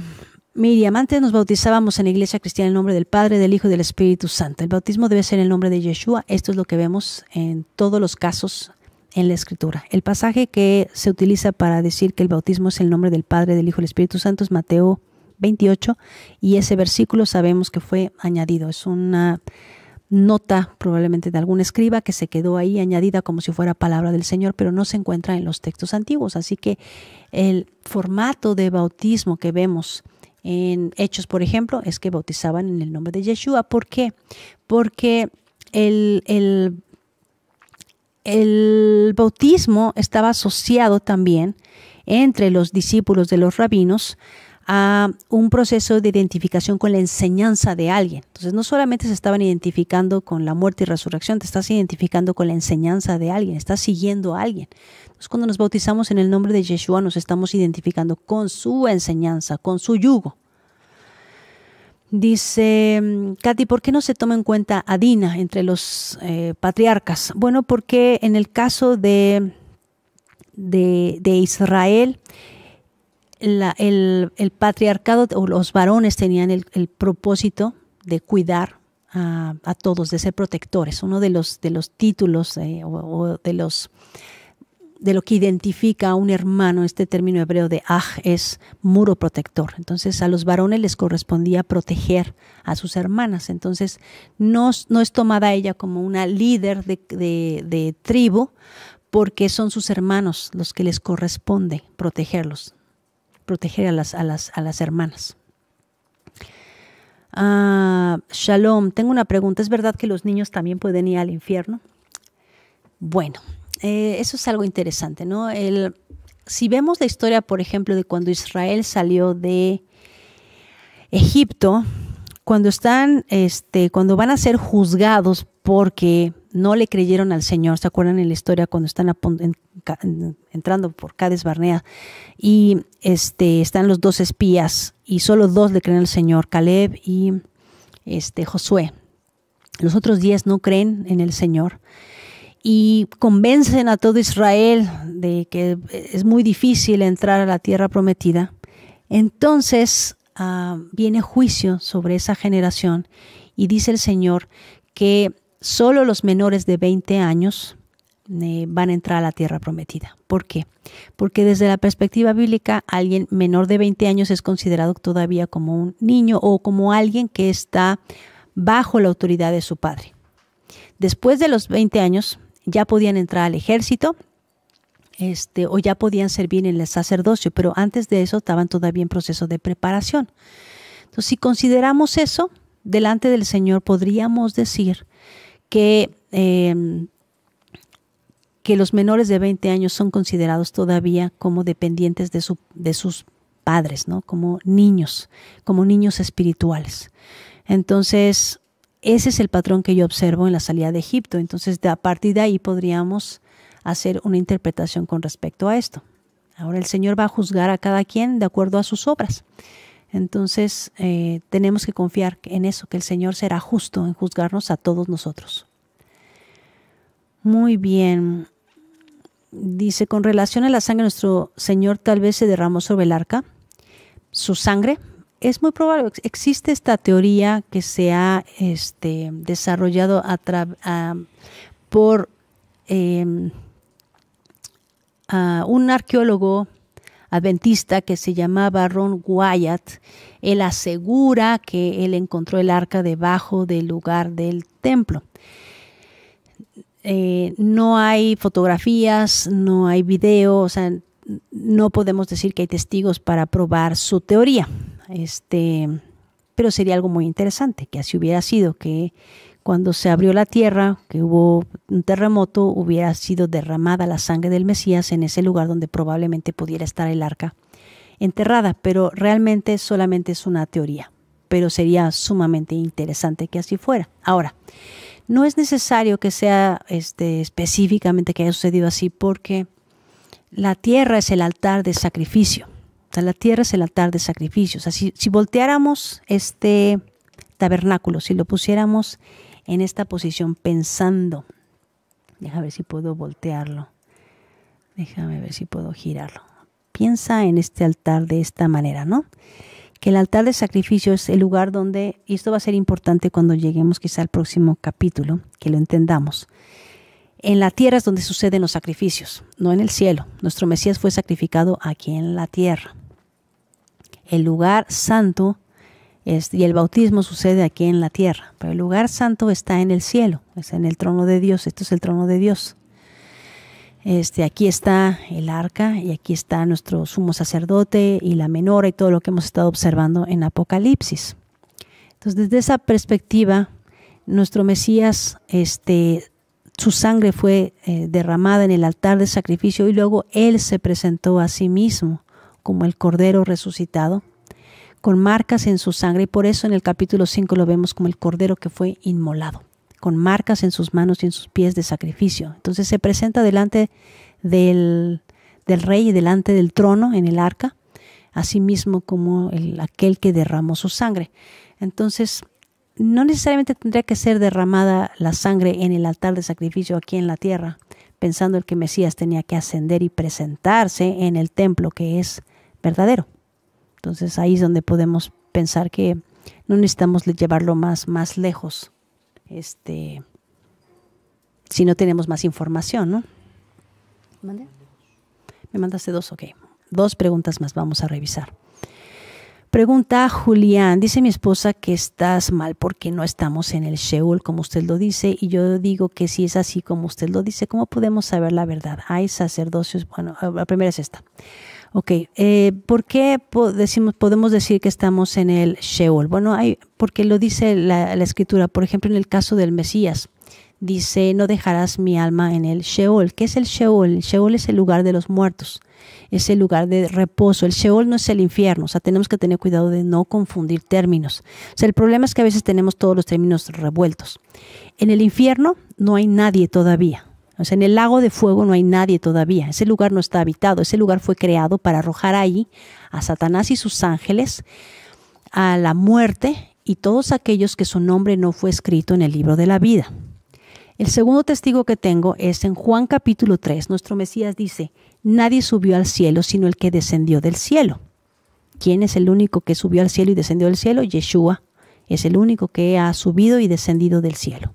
A: Miriam, antes nos bautizábamos en la iglesia cristiana en nombre del Padre, del Hijo y del Espíritu Santo. El bautismo debe ser en el nombre de Yeshua. Esto es lo que vemos en todos los casos en la Escritura. El pasaje que se utiliza para decir que el bautismo es el nombre del Padre, del Hijo y del Espíritu Santo es Mateo 28 y ese versículo sabemos que fue añadido. Es una nota probablemente de algún escriba que se quedó ahí añadida como si fuera palabra del Señor, pero no se encuentra en los textos antiguos. Así que el formato de bautismo que vemos en Hechos, por ejemplo, es que bautizaban en el nombre de Yeshua. ¿Por qué? Porque el, el, el bautismo estaba asociado también entre los discípulos de los rabinos a un proceso de identificación con la enseñanza de alguien. Entonces, no solamente se estaban identificando con la muerte y resurrección, te estás identificando con la enseñanza de alguien, estás siguiendo a alguien. Entonces, cuando nos bautizamos en el nombre de Yeshua, nos estamos identificando con su enseñanza, con su yugo. Dice, mm, Katy, ¿por qué no se toma en cuenta a Dina entre los eh, patriarcas? Bueno, porque en el caso de, de Israel, el, patriarcado o los varones tenían el, propósito de cuidar a, todos, de ser protectores. Uno de los, de los títulos eh, o, de, los, de lo que identifica a un hermano, este término hebreo de aj, es muro protector. Entonces a los varones les correspondía proteger a sus hermanas. Entonces no, es tomada ella como una líder de tribu, porque son sus hermanos los que les corresponde protegerlos proteger a las, a las, hermanas. Ah, shalom, tengo una pregunta. ¿Es verdad que los niños también pueden ir al infierno? Bueno, eh, eso es algo interesante, ¿no? si vemos la historia, por ejemplo, de cuando Israel salió de Egipto, cuando están, este, cuando van a ser juzgados porque no le creyeron al Señor. ¿Se acuerdan en la historia cuando están entrando por Cádiz Barnea y este, están los dos espías y solo dos le creen al Señor, Caleb y este, Josué. Los otros diez no creen en el Señor y convencen a todo Israel de que es muy difícil entrar a la tierra prometida. Entonces ah, viene juicio sobre esa generación y dice el Señor que solo los menores de 20 años eh, van a entrar a la tierra prometida. ¿Por qué? Porque desde la perspectiva bíblica, alguien menor de 20 años es considerado todavía como un niño o como alguien que está bajo la autoridad de su padre. Después de los 20 años, ya podían entrar al ejército, este, o ya podían servir en el sacerdocio, pero antes de eso estaban todavía en proceso de preparación. Entonces, si consideramos eso, delante del Señor podríamos decir Em, que, los menores de 20 años son considerados todavía como dependientes de, de sus padres, ¿no? Como niños, como niños espirituales. Entonces, ese es el patrón que yo observo en la salida de Egipto. Entonces, a partir de ahí podríamos hacer una interpretación con respecto a esto. Ahora el Señor va a juzgar a cada quien de acuerdo a sus obras. Entonces eh, tenemos que confiar en eso, que el Señor será justo en juzgarnos a todos nosotros. Muy bien. Dice, con relación a la sangre, nuestro Señor tal vez se derramó sobre el arca. Su sangre, es muy probable, existe esta teoría que se ha este, desarrollado por em, un arqueólogo adventista que se llamaba Ron Wyatt. Él asegura que él encontró el arca debajo del lugar del templo. Eh, no hay fotografías, no hay videos, o sea, no podemos decir que hay testigos para probar su teoría. Este, pero sería algo muy interesante que así hubiera sido, que cuando se abrió la tierra, que hubo un terremoto, hubiera sido derramada la sangre del Mesías en ese lugar donde probablemente pudiera estar el arca enterrada, pero realmente solamente es una teoría, pero sería sumamente interesante que así fuera. Ahora, no es necesario que sea este, específicamente que haya sucedido así porque la tierra es el altar de sacrificio. O sea, la tierra es el altar de sacrificios. O si volteáramos este tabernáculo, si lo pusiéramos en esta posición pensando. Déjame ver si puedo voltearlo. Déjame ver si puedo girarlo. Piensa en este altar de esta manera, ¿no? Que el altar de sacrificio es el lugar donde, y esto va a ser importante cuando lleguemos quizá al próximo capítulo, que lo entendamos. En la tierra es donde suceden los sacrificios, no en el cielo. Nuestro Mesías fue sacrificado aquí en la tierra. El lugar santo y el bautismo sucede aquí en la tierra, pero el lugar santo está en el cielo, es en el trono de Dios, esto es el trono de Dios. Este, aquí está el arca y aquí está nuestro sumo sacerdote y la menor y todo lo que hemos estado observando en Apocalipsis. Entonces, desde esa perspectiva, nuestro Mesías, este, su sangre fue eh, derramada en el altar de sacrificio y luego él se presentó a sí mismo como el Cordero resucitado con marcas en su sangre, y por eso en el capítulo 5 lo vemos como el cordero que fue inmolado, con marcas en sus manos y en sus pies de sacrificio. Entonces se presenta delante del, rey y delante del trono en el arca, así mismo como el, aquel que derramó su sangre. Entonces, no necesariamente tendría que ser derramada la sangre en el altar de sacrificio aquí en la tierra, pensando el que Mesías tenía que ascender y presentarse en el templo que es verdadero. Entonces ahí es donde podemos pensar que no necesitamos llevarlo más, más lejos, este, si no tenemos más información, ¿no? Me mandaste dos, ok. Dos preguntas más vamos a revisar. Pregunta Julián, dice mi esposa que estás mal porque no estamos en el Sheol como usted lo dice y yo digo que si es así como usted lo dice, ¿cómo podemos saber la verdad? Hay sacerdocios, bueno, la primera es esta. Ok, eh, ¿por qué decimos, podemos decir que estamos en el Sheol? Bueno, hay, porque lo dice la, la, escritura, por ejemplo, en el caso del Mesías, dice, no dejarás mi alma en el Sheol. ¿Qué es el Sheol? El Sheol es el lugar de los muertos, es el lugar de reposo. El Sheol no es el infierno, o sea, tenemos que tener cuidado de no confundir términos. O sea, el problema es que a veces tenemos todos los términos revueltos. En el infierno no hay nadie todavía, en el lago de fuego no hay nadie todavía. Ese lugar no está habitado. Ese lugar fue creado para arrojar ahí a Satanás y sus ángeles, a la muerte y todos aquellos que su nombre no fue escrito en el libro de la vida. El segundo testigo que tengo es en Juan capítulo 3. Nuestro Mesías dice, nadie subió al cielo sino el que descendió del cielo. ¿Quién es el único que subió al cielo y descendió del cielo? Yeshua es el único que ha subido y descendido del cielo.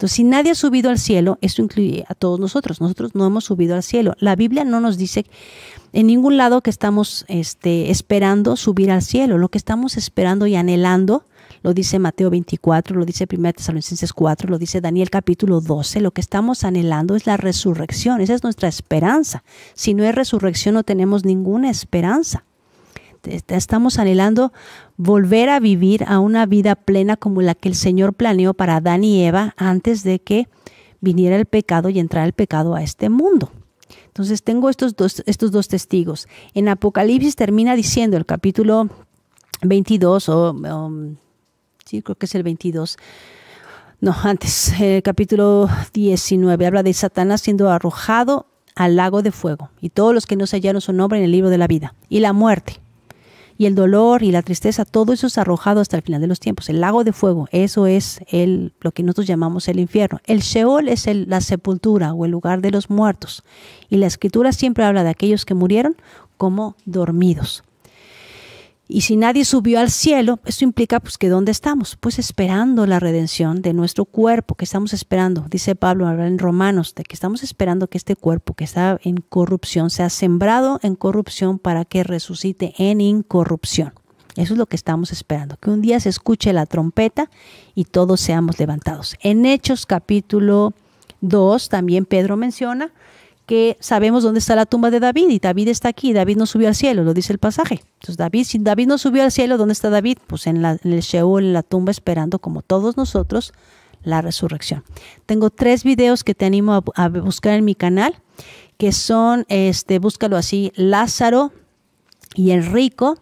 A: Entonces, si nadie ha subido al cielo, eso incluye a todos nosotros. Nosotros no hemos subido al cielo. La Biblia no nos dice en ningún lado que estamos este, esperando subir al cielo. Lo que estamos esperando y anhelando, lo dice Mateo 24, lo dice 1 Tesalonicenses 4, lo dice Daniel capítulo 12, lo que estamos anhelando es la resurrección. Esa es nuestra esperanza. Si no hay resurrección, no tenemos ninguna esperanza. Estamos anhelando volver a vivir a una vida plena como la que el Señor planeó para Adán y Eva antes de que viniera el pecado y entrara el pecado a este mundo. Entonces tengo estos dos, estos dos testigos. En Apocalipsis termina diciendo el capítulo 22, o sí, creo que es el 22. No, antes, el capítulo 19 habla de Satanás siendo arrojado al lago de fuego, y todos los que no hallaron su nombre en el libro de la vida, y la muerte y el dolor y la tristeza, todo eso es arrojado hasta el final de los tiempos. El lago de fuego, eso es el, lo que nosotros llamamos el infierno. El Sheol es el, la sepultura o el lugar de los muertos. Y la escritura siempre habla de aquellos que murieron como dormidos. Y si nadie subió al cielo, eso implica pues que dónde estamos, pues esperando la redención de nuestro cuerpo, que estamos esperando, dice Pablo en Romanos, de que estamos esperando que este cuerpo que está en corrupción sea sembrado en corrupción para que resucite en incorrupción. Eso es lo que estamos esperando, que un día se escuche la trompeta y todos seamos levantados. En Hechos capítulo 2 también Pedro menciona que sabemos dónde está la tumba de David y David está aquí, David no subió al cielo, lo dice el pasaje. Entonces David, si David no subió al cielo, ¿dónde está David? Pues en, el Sheol, en la tumba, esperando como todos nosotros la resurrección. Tengo tres videos que te animo a, buscar en mi canal, que son, este, búscalo así, Lázaro y Enrico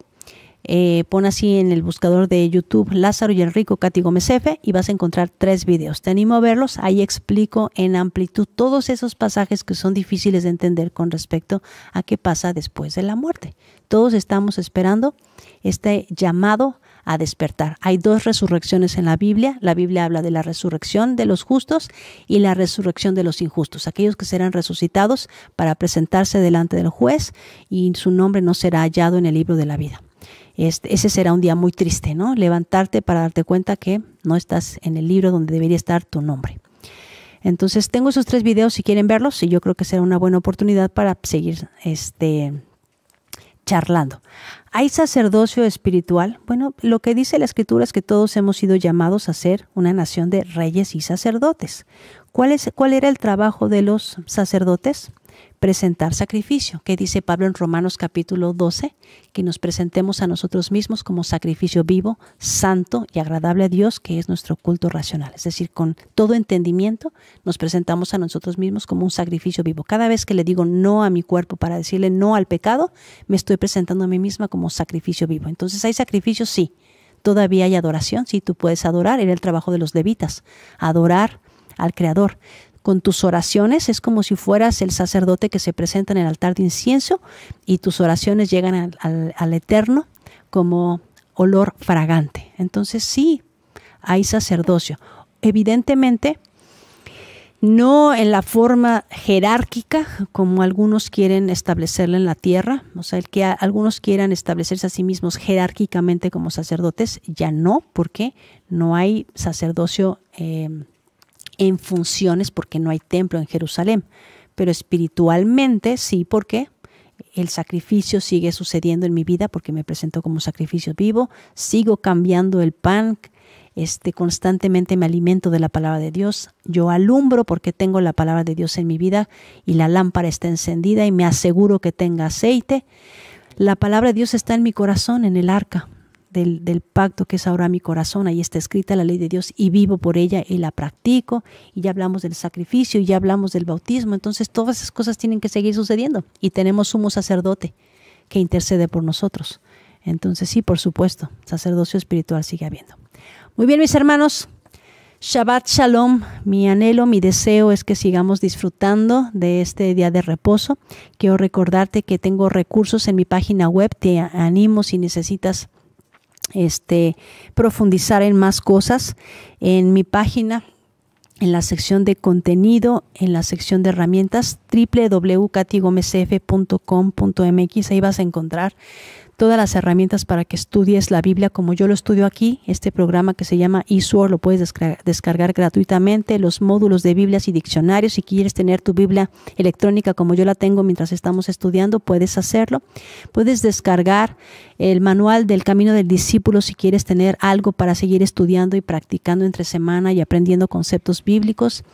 A: eh, pon así en el buscador de YouTube Lázaro y Enrico Cati Mesefe y vas a encontrar tres videos. Te animo a verlos, ahí explico en amplitud todos esos pasajes que son difíciles de entender con respecto a qué pasa después de la muerte. Todos estamos esperando este llamado a despertar. Hay dos resurrecciones en la Biblia. La Biblia habla de la resurrección de los justos y la resurrección de los injustos, aquellos que serán resucitados para presentarse delante del juez y su nombre no será hallado en el libro de la vida. Este, ese será un día muy triste, ¿no? Levantarte para darte cuenta que no estás en el libro donde debería estar tu nombre. Entonces tengo esos tres videos si quieren verlos y yo creo que será una buena oportunidad para seguir este, charlando. ¿Hay sacerdocio espiritual? Bueno, lo que dice la escritura es que todos hemos sido llamados a ser una nación de reyes y sacerdotes. ¿Cuál, es, cuál era el trabajo de los sacerdotes? presentar sacrificio, que dice Pablo en Romanos capítulo 12, que nos presentemos a nosotros mismos como sacrificio vivo, santo y agradable a Dios, que es nuestro culto racional. Es decir, con todo entendimiento nos presentamos a nosotros mismos como un sacrificio vivo. Cada vez que le digo no a mi cuerpo para decirle no al pecado, me estoy presentando a mí misma como sacrificio vivo. Entonces, ¿hay sacrificio? Sí. Todavía hay adoración, sí, tú puedes adorar, era el trabajo de los levitas, adorar al Creador con tus oraciones. Es como si fueras el sacerdote que se presenta en el altar de incienso y tus oraciones llegan al, Eterno como olor fragante. Entonces sí, hay sacerdocio. Evidentemente, no en la forma jerárquica como algunos quieren establecerla en la tierra, o sea, el que algunos quieran establecerse a sí mismos jerárquicamente como sacerdotes, ya no, porque no hay sacerdocio eh, en funciones porque no hay templo en Jerusalén, pero espiritualmente sí, porque el sacrificio sigue sucediendo en mi vida porque me presento como sacrificio vivo, sigo cambiando el pan, este, constantemente me alimento de la palabra de Dios, yo alumbro porque tengo la palabra de Dios en mi vida y la lámpara está encendida y me aseguro que tenga aceite. La palabra de Dios está en mi corazón, en el arca del, pacto que es ahora mi corazón, ahí está escrita la ley de Dios y vivo por ella y la practico, y ya hablamos del sacrificio, y ya hablamos del bautismo, entonces todas esas cosas tienen que seguir sucediendo y tenemos sumo sacerdote que intercede por nosotros. Entonces sí, por supuesto, sacerdocio espiritual sigue habiendo. Muy bien, mis hermanos, Shabbat Shalom, mi anhelo, mi deseo es que sigamos disfrutando de este día de reposo. Quiero recordarte que tengo recursos en mi página web, te animo si necesitas este, profundizar en más cosas en mi página en la sección de contenido, en la sección de herramientas, www.catigomecf.com.mx, ahí vas a encontrar todas las herramientas para que estudies la Biblia como yo lo estudio aquí. Este programa que se llama eSword lo puedes descargar, descargar gratuitamente, los módulos de Biblias y diccionarios. Si quieres tener tu Biblia electrónica como yo la tengo mientras estamos estudiando, puedes hacerlo. Puedes descargar el manual del camino del discípulo si quieres tener algo para seguir estudiando y practicando entre semana y aprendiendo conceptos bíblicos.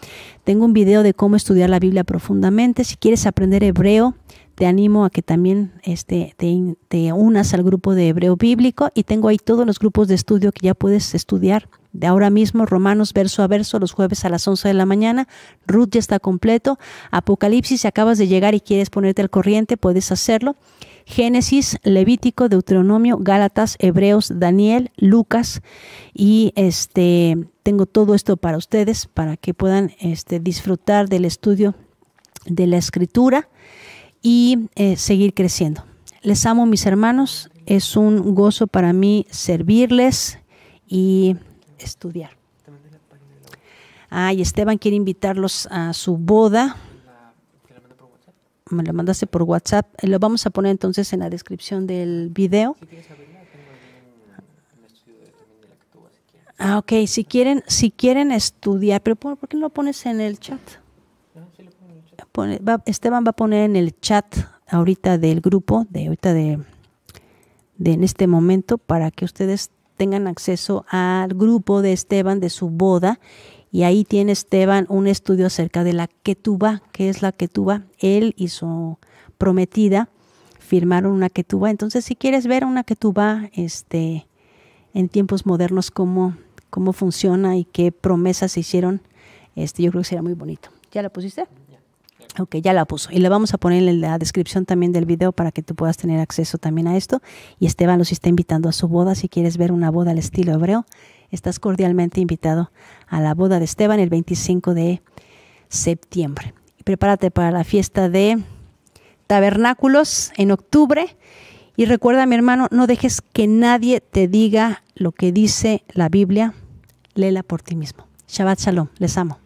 A: Tengo un video de cómo estudiar la Biblia profundamente. Si quieres aprender hebreo, te animo a que también este, te, unas al grupo de hebreo bíblico y tengo ahí todos los grupos de estudio que ya puedes estudiar. De ahora mismo, Romanos verso a verso, los jueves a las 11 de la mañana. Ruth ya está completo. Apocalipsis, si acabas de llegar y quieres ponerte al corriente, puedes hacerlo. Génesis, Levítico, Deuteronomio, Gálatas, Hebreos, Daniel, Lucas y este tengo todo esto para ustedes para que puedan este, disfrutar del estudio de la escritura y eh, seguir creciendo. Les amo mis hermanos, es un gozo para mí servirles y estudiar. Ah, Esteban quiere invitarlos a su boda. Me lo mandaste por WhatsApp. Eh, lo vamos a poner entonces en la descripción del video. Ah, ok. Si quieren, si quieren estudiar, pero ¿por qué no lo pones en el chat? Esteban va a poner en el chat ahorita del grupo, de ahorita de, en este momento, para que ustedes tengan acceso al grupo de Esteban de su boda. Y ahí tiene Esteban un estudio acerca de la ketuba que es la ketuba Él y su prometida firmaron una ketuba Entonces, si quieres ver una ketuba este, en tiempos modernos, cómo, cómo funciona y qué promesas se hicieron, este, yo creo que será muy bonito. ¿Ya la pusiste? Ok, ya la puso. Y le vamos a poner en la descripción también del video para que tú puedas tener acceso también a esto. Y Esteban los está invitando a su boda. Si quieres ver una boda al estilo hebreo, estás cordialmente invitado a la boda de Esteban el 25 de septiembre. Y prepárate para la fiesta de tabernáculos en octubre. Y recuerda, mi hermano, no dejes que nadie te diga lo que dice la Biblia. Léela por ti mismo. Shabbat Shalom. Les amo.